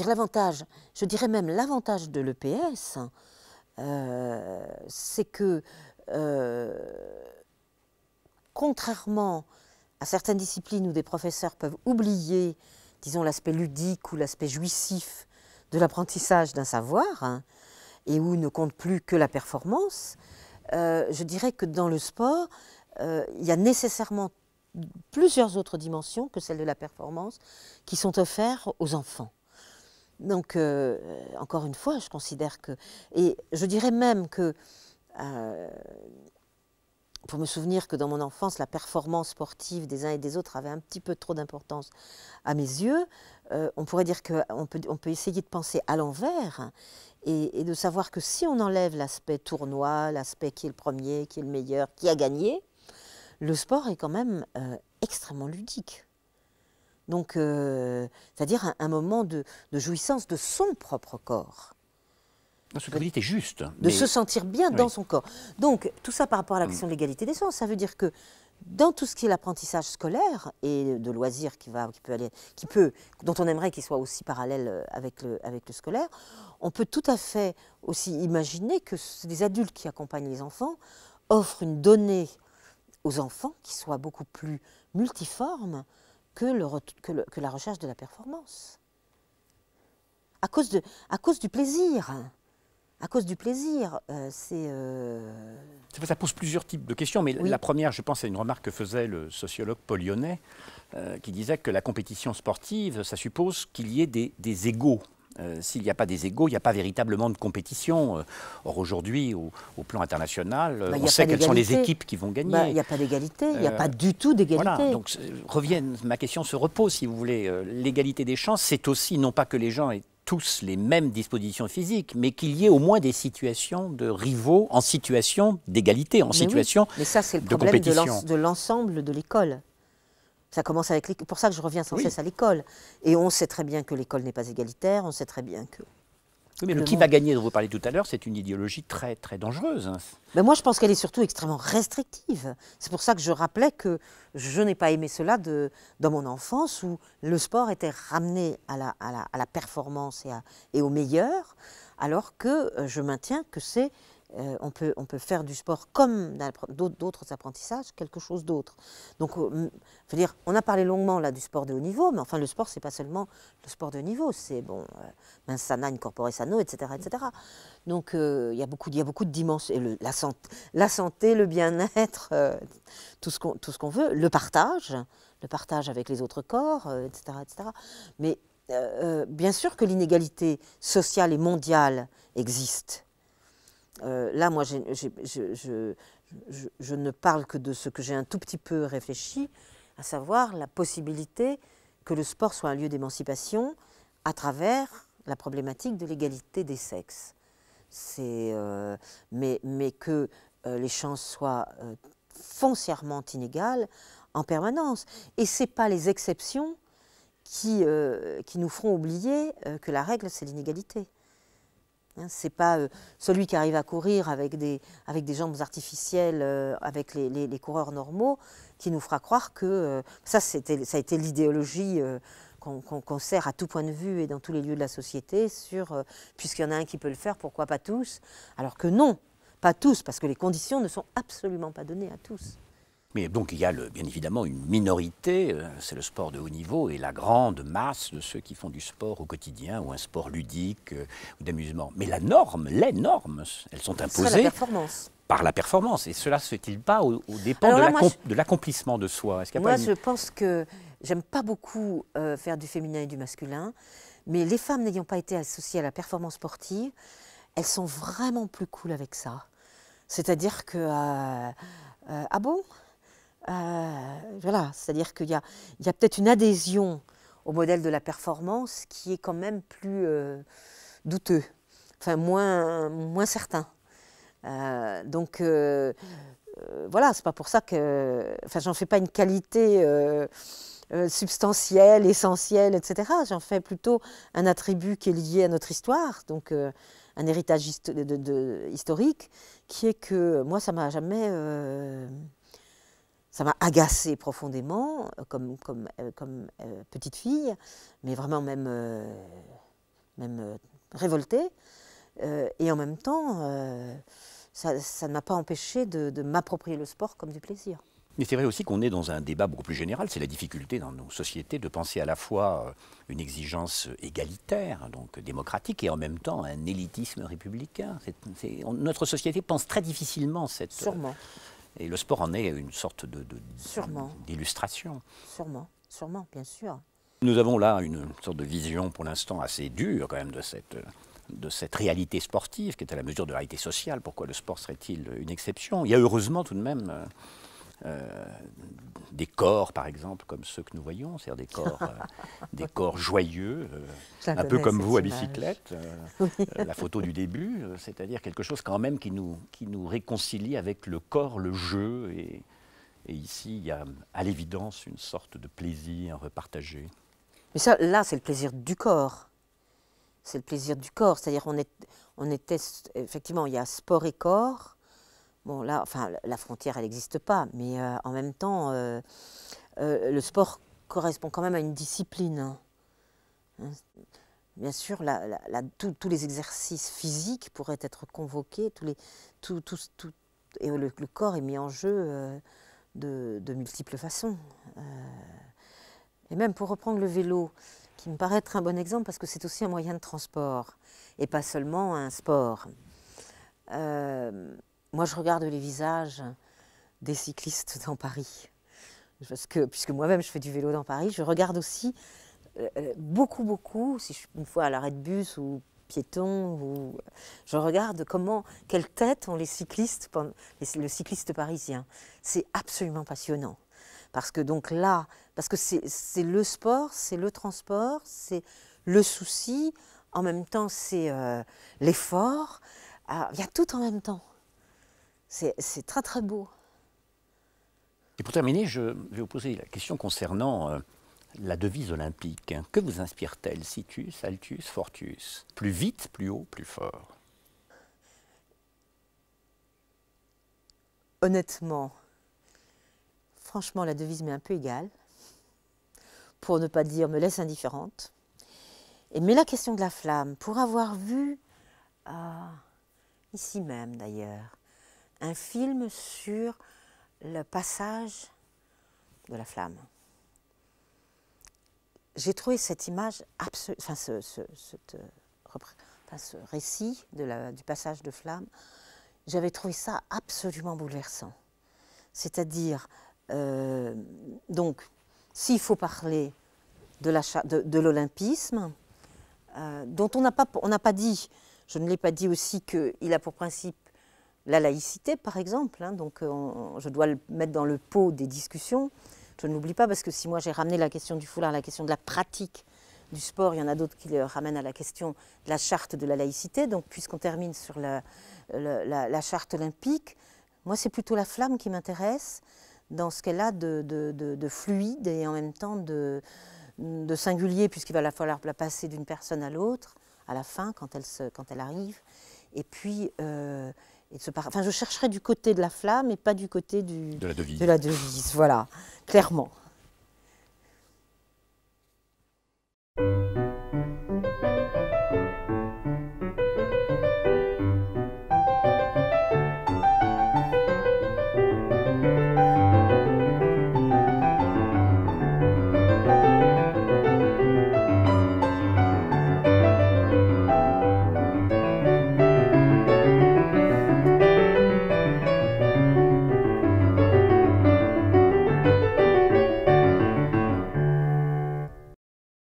l'avantage, je dirais même l'avantage de l'EPS, hein, euh, c'est que, euh, contrairement à certaines disciplines où des professeurs peuvent oublier, disons, l'aspect ludique ou l'aspect jouissif de l'apprentissage d'un savoir, hein, et où ne compte plus que la performance, euh, je dirais que dans le sport, il y a nécessairement plusieurs autres dimensions que celle de la performance qui sont offertes aux enfants. Donc, euh, euh, encore une fois, je considère que. Et je dirais même que. Euh, pour me souvenir que dans mon enfance, la performance sportive des uns et des autres avait un petit peu trop d'importance à mes yeux, on pourrait dire qu'on peut, essayer de penser à l'envers hein, et, de savoir que si on enlève l'aspect tournoi, l'aspect qui est le premier, qui est le meilleur, qui a gagné, le sport est quand même extrêmement ludique. Donc, euh, c'est-à-dire un, moment de, jouissance de son propre corps. ce que vous dites est juste. De se sentir bien dans son corps. Donc, tout ça par rapport à l'action mm. de l'égalité des sens, ça veut dire que dans tout ce qui est l'apprentissage scolaire et de loisirs qui, va, qui peut aller, qui peut, dont on aimerait qu'il soit aussi parallèle euh, avec le, avec le scolaire, on peut tout à fait aussi imaginer que les adultes qui accompagnent les enfants offrent une donnée aux enfants qui soit beaucoup plus multiforme, que, que, la recherche de la performance. À cause, de, à cause du plaisir. À cause du plaisir, euh, c'est... Euh, ça pose plusieurs types de questions, mais la première, je pense, à une remarque que faisait le sociologue Paul euh, qui disait que la compétition sportive, ça suppose qu'il y ait des, des égaux euh, s'il n'y a pas des égaux, il n'y a pas véritablement de compétition. Euh, or, aujourd'hui, au, plan international, bah, on sait quelles sont les équipes qui vont bah, gagner. Il n'y a pas d'égalité, il n'y a euh, pas du tout d'égalité. Voilà, donc revienne, ma question se repose, si vous voulez. L'égalité des chances, c'est aussi non pas que les gens aient tous les mêmes dispositions physiques, mais qu'il y ait au moins des situations de rivaux en situation d'égalité, en situation mais ça, le de compétition. De l'ensemble de l'école. Ça commence avec pour ça que je reviens sans cesse à l'école. Et on sait très bien que l'école n'est pas égalitaire, on sait très bien que. mais le, qui va gagner dont vous parlez tout à l'heure, c'est une idéologie très très dangereuse. Mais ben moi, je pense qu'elle est surtout extrêmement restrictive. C'est pour ça que je rappelais que je n'ai pas aimé cela de, dans mon enfance, où le sport était ramené à la, à la, performance et, et, au meilleur, alors que euh, je maintiens que c'est euh, on, peut, faire du sport comme d'autres apprentissages, quelque chose d'autre. Donc, euh, on a parlé longuement du sport de haut niveau, mais enfin, le sport, ce n'est pas seulement le sport de haut niveau, c'est bon, euh, sana, sano, etc. etc. Donc, euh, il y, a beaucoup, y a beaucoup de dimensions, la, santé, le bien-être, tout ce qu'on veut, le partage, le partage avec les autres corps, etc., etc. Mais bien sûr que l'inégalité sociale et mondiale existe euh, là, moi, je, ne parle que de ce que j'ai un tout petit peu réfléchi, à savoir la possibilité que le sport soit un lieu d'émancipation à travers la problématique de l'égalité des sexes. Euh, mais, que euh, les chances soient foncièrement inégales en permanence. Et ce n'est pas les exceptions qui nous feront oublier que la règle, c'est l'inégalité. Hein, c'est pas euh, celui qui arrive à courir avec des, jambes artificielles, euh, avec les, coureurs normaux, qui nous fera croire que euh, ça, ça a été l'idéologie qu'on, sert à tout point de vue et dans tous les lieux de la société sur puisqu'il y en a un qui peut le faire, pourquoi pas tous Alors que non, pas tous, parce que les conditions ne sont absolument pas données à tous. Mais donc il y a le, bien évidemment une minorité, euh, c'est le sport de haut niveau, et la grande masse de ceux qui font du sport au quotidien, ou un sport ludique, euh, ou d'amusement. Mais la norme, les normes, elles sont imposées. La performance. Par la performance. Et cela se fait-il pas au, dépend de l'accomplissement de, soi Moi, je pense que j'aime pas beaucoup euh, faire du féminin et du masculin, mais les femmes n'ayant pas été associées à la performance sportive, elles sont vraiment plus cool avec ça. C'est-à-dire que. ah bon euh, voilà, c'est-à-dire qu'il y a, il y peut-être une adhésion au modèle de la performance qui est quand même plus euh, douteux, enfin moins, moins certain. Euh, donc voilà, c'est pas pour ça que. Enfin, j'en fais pas une qualité substantielle, essentielle, etc. J'en fais plutôt un attribut qui est lié à notre histoire, donc un héritage historique, qui est que moi, ça m'a jamais ça m'a agacée profondément euh, comme, comme, euh, comme euh, petite fille, mais vraiment même, même révoltée. et en même temps, ça, ne m'a pas empêché de, m'approprier le sport comme du plaisir. Mais c'est vrai aussi qu'on est dans un débat beaucoup plus général. C'est la difficulté dans nos sociétés de penser à la fois une exigence égalitaire, donc démocratique, et en même temps un élitisme républicain. notre société pense très difficilement cette. Sûrement. Et le sport en est une sorte de, d'illustration. Sûrement. Sûrement, bien sûr. Nous avons là une sorte de vision pour l'instant assez dure quand même de cette, de cette réalité sportive qui est à la mesure de la réalité sociale. Pourquoi le sport serait-il une exception Il y a heureusement tout de même euh, des corps, par exemple, comme ceux que nous voyons, c'est-à-dire des corps, euh, [laughs] joyeux, euh, un peu comme vous à bicyclette, la photo du début, c'est-à-dire quelque chose quand même qui nous, qui nous réconcilie avec le corps, le jeu, et, et ici il y a à l'évidence une sorte de plaisir repartagé. Mais ça, là, c'est le plaisir du corps. C'est le plaisir du corps, c'est-à-dire on, est, on était effectivement il y a sport et corps, Bon, là, enfin, la frontière, elle n'existe pas, mais euh, en même temps, euh, euh, le sport correspond quand même à une discipline. Hein. Hein, bien sûr, tous les exercices physiques pourraient être convoqués, tous les, tout, et le, corps est mis en jeu de, de, multiples façons. et même pour reprendre le vélo, qui me paraît être un bon exemple parce que c'est aussi un moyen de transport et pas seulement un sport. Moi, je regarde les visages des cyclistes dans Paris. Parce que, puisque moi-même, je fais du vélo dans Paris, je regarde aussi euh, euh, beaucoup, beaucoup, si je suis une fois à l'arrêt de bus ou piéton, ou, je regarde comment, quelle tête ont les cyclistes, le cycliste parisien. C'est absolument passionnant. Parce que donc là, parce que c'est le sport, c'est le transport, c'est le souci, en même temps c'est euh, l'effort, ah, il y a tout en même temps. C'est très très beau. Et pour terminer, je vais vous poser la question concernant euh, la devise olympique. Que vous inspire-t-elle Situs, altus, fortus Plus vite, plus haut, plus fort Honnêtement, franchement, la devise m'est un peu égale, pour ne pas dire me laisse indifférente. Et mais la question de la flamme, pour avoir vu, ah, ici même d'ailleurs, un film sur le passage de la flamme. J'ai trouvé cette image, enfin ce, récit du passage de flamme, j'avais trouvé ça absolument bouleversant. C'est-à-dire, euh, donc, s'il faut parler de l'olympisme, de, euh, dont on n'a pas, pas dit, je ne l'ai pas dit aussi, qu'il a pour principe la laïcité, par exemple. Hein, donc, euh, je dois le mettre dans le pot des discussions. Je ne l'oublie pas, parce que si moi j'ai ramené la question du foulard la question de la pratique du sport, il y en a d'autres qui le ramènent à la question de la charte de la laïcité. Donc, puisqu'on termine sur la, charte olympique, moi, c'est plutôt la flamme qui m'intéresse dans ce qu'elle a de, fluide et en même temps de, singulier, puisqu'il va falloir la passer d'une personne à l'autre, à la fin, quand elle, arrive. Et puis, euh, par... je chercherai du côté de la flamme et pas du côté du... de la devise. Voilà, clairement.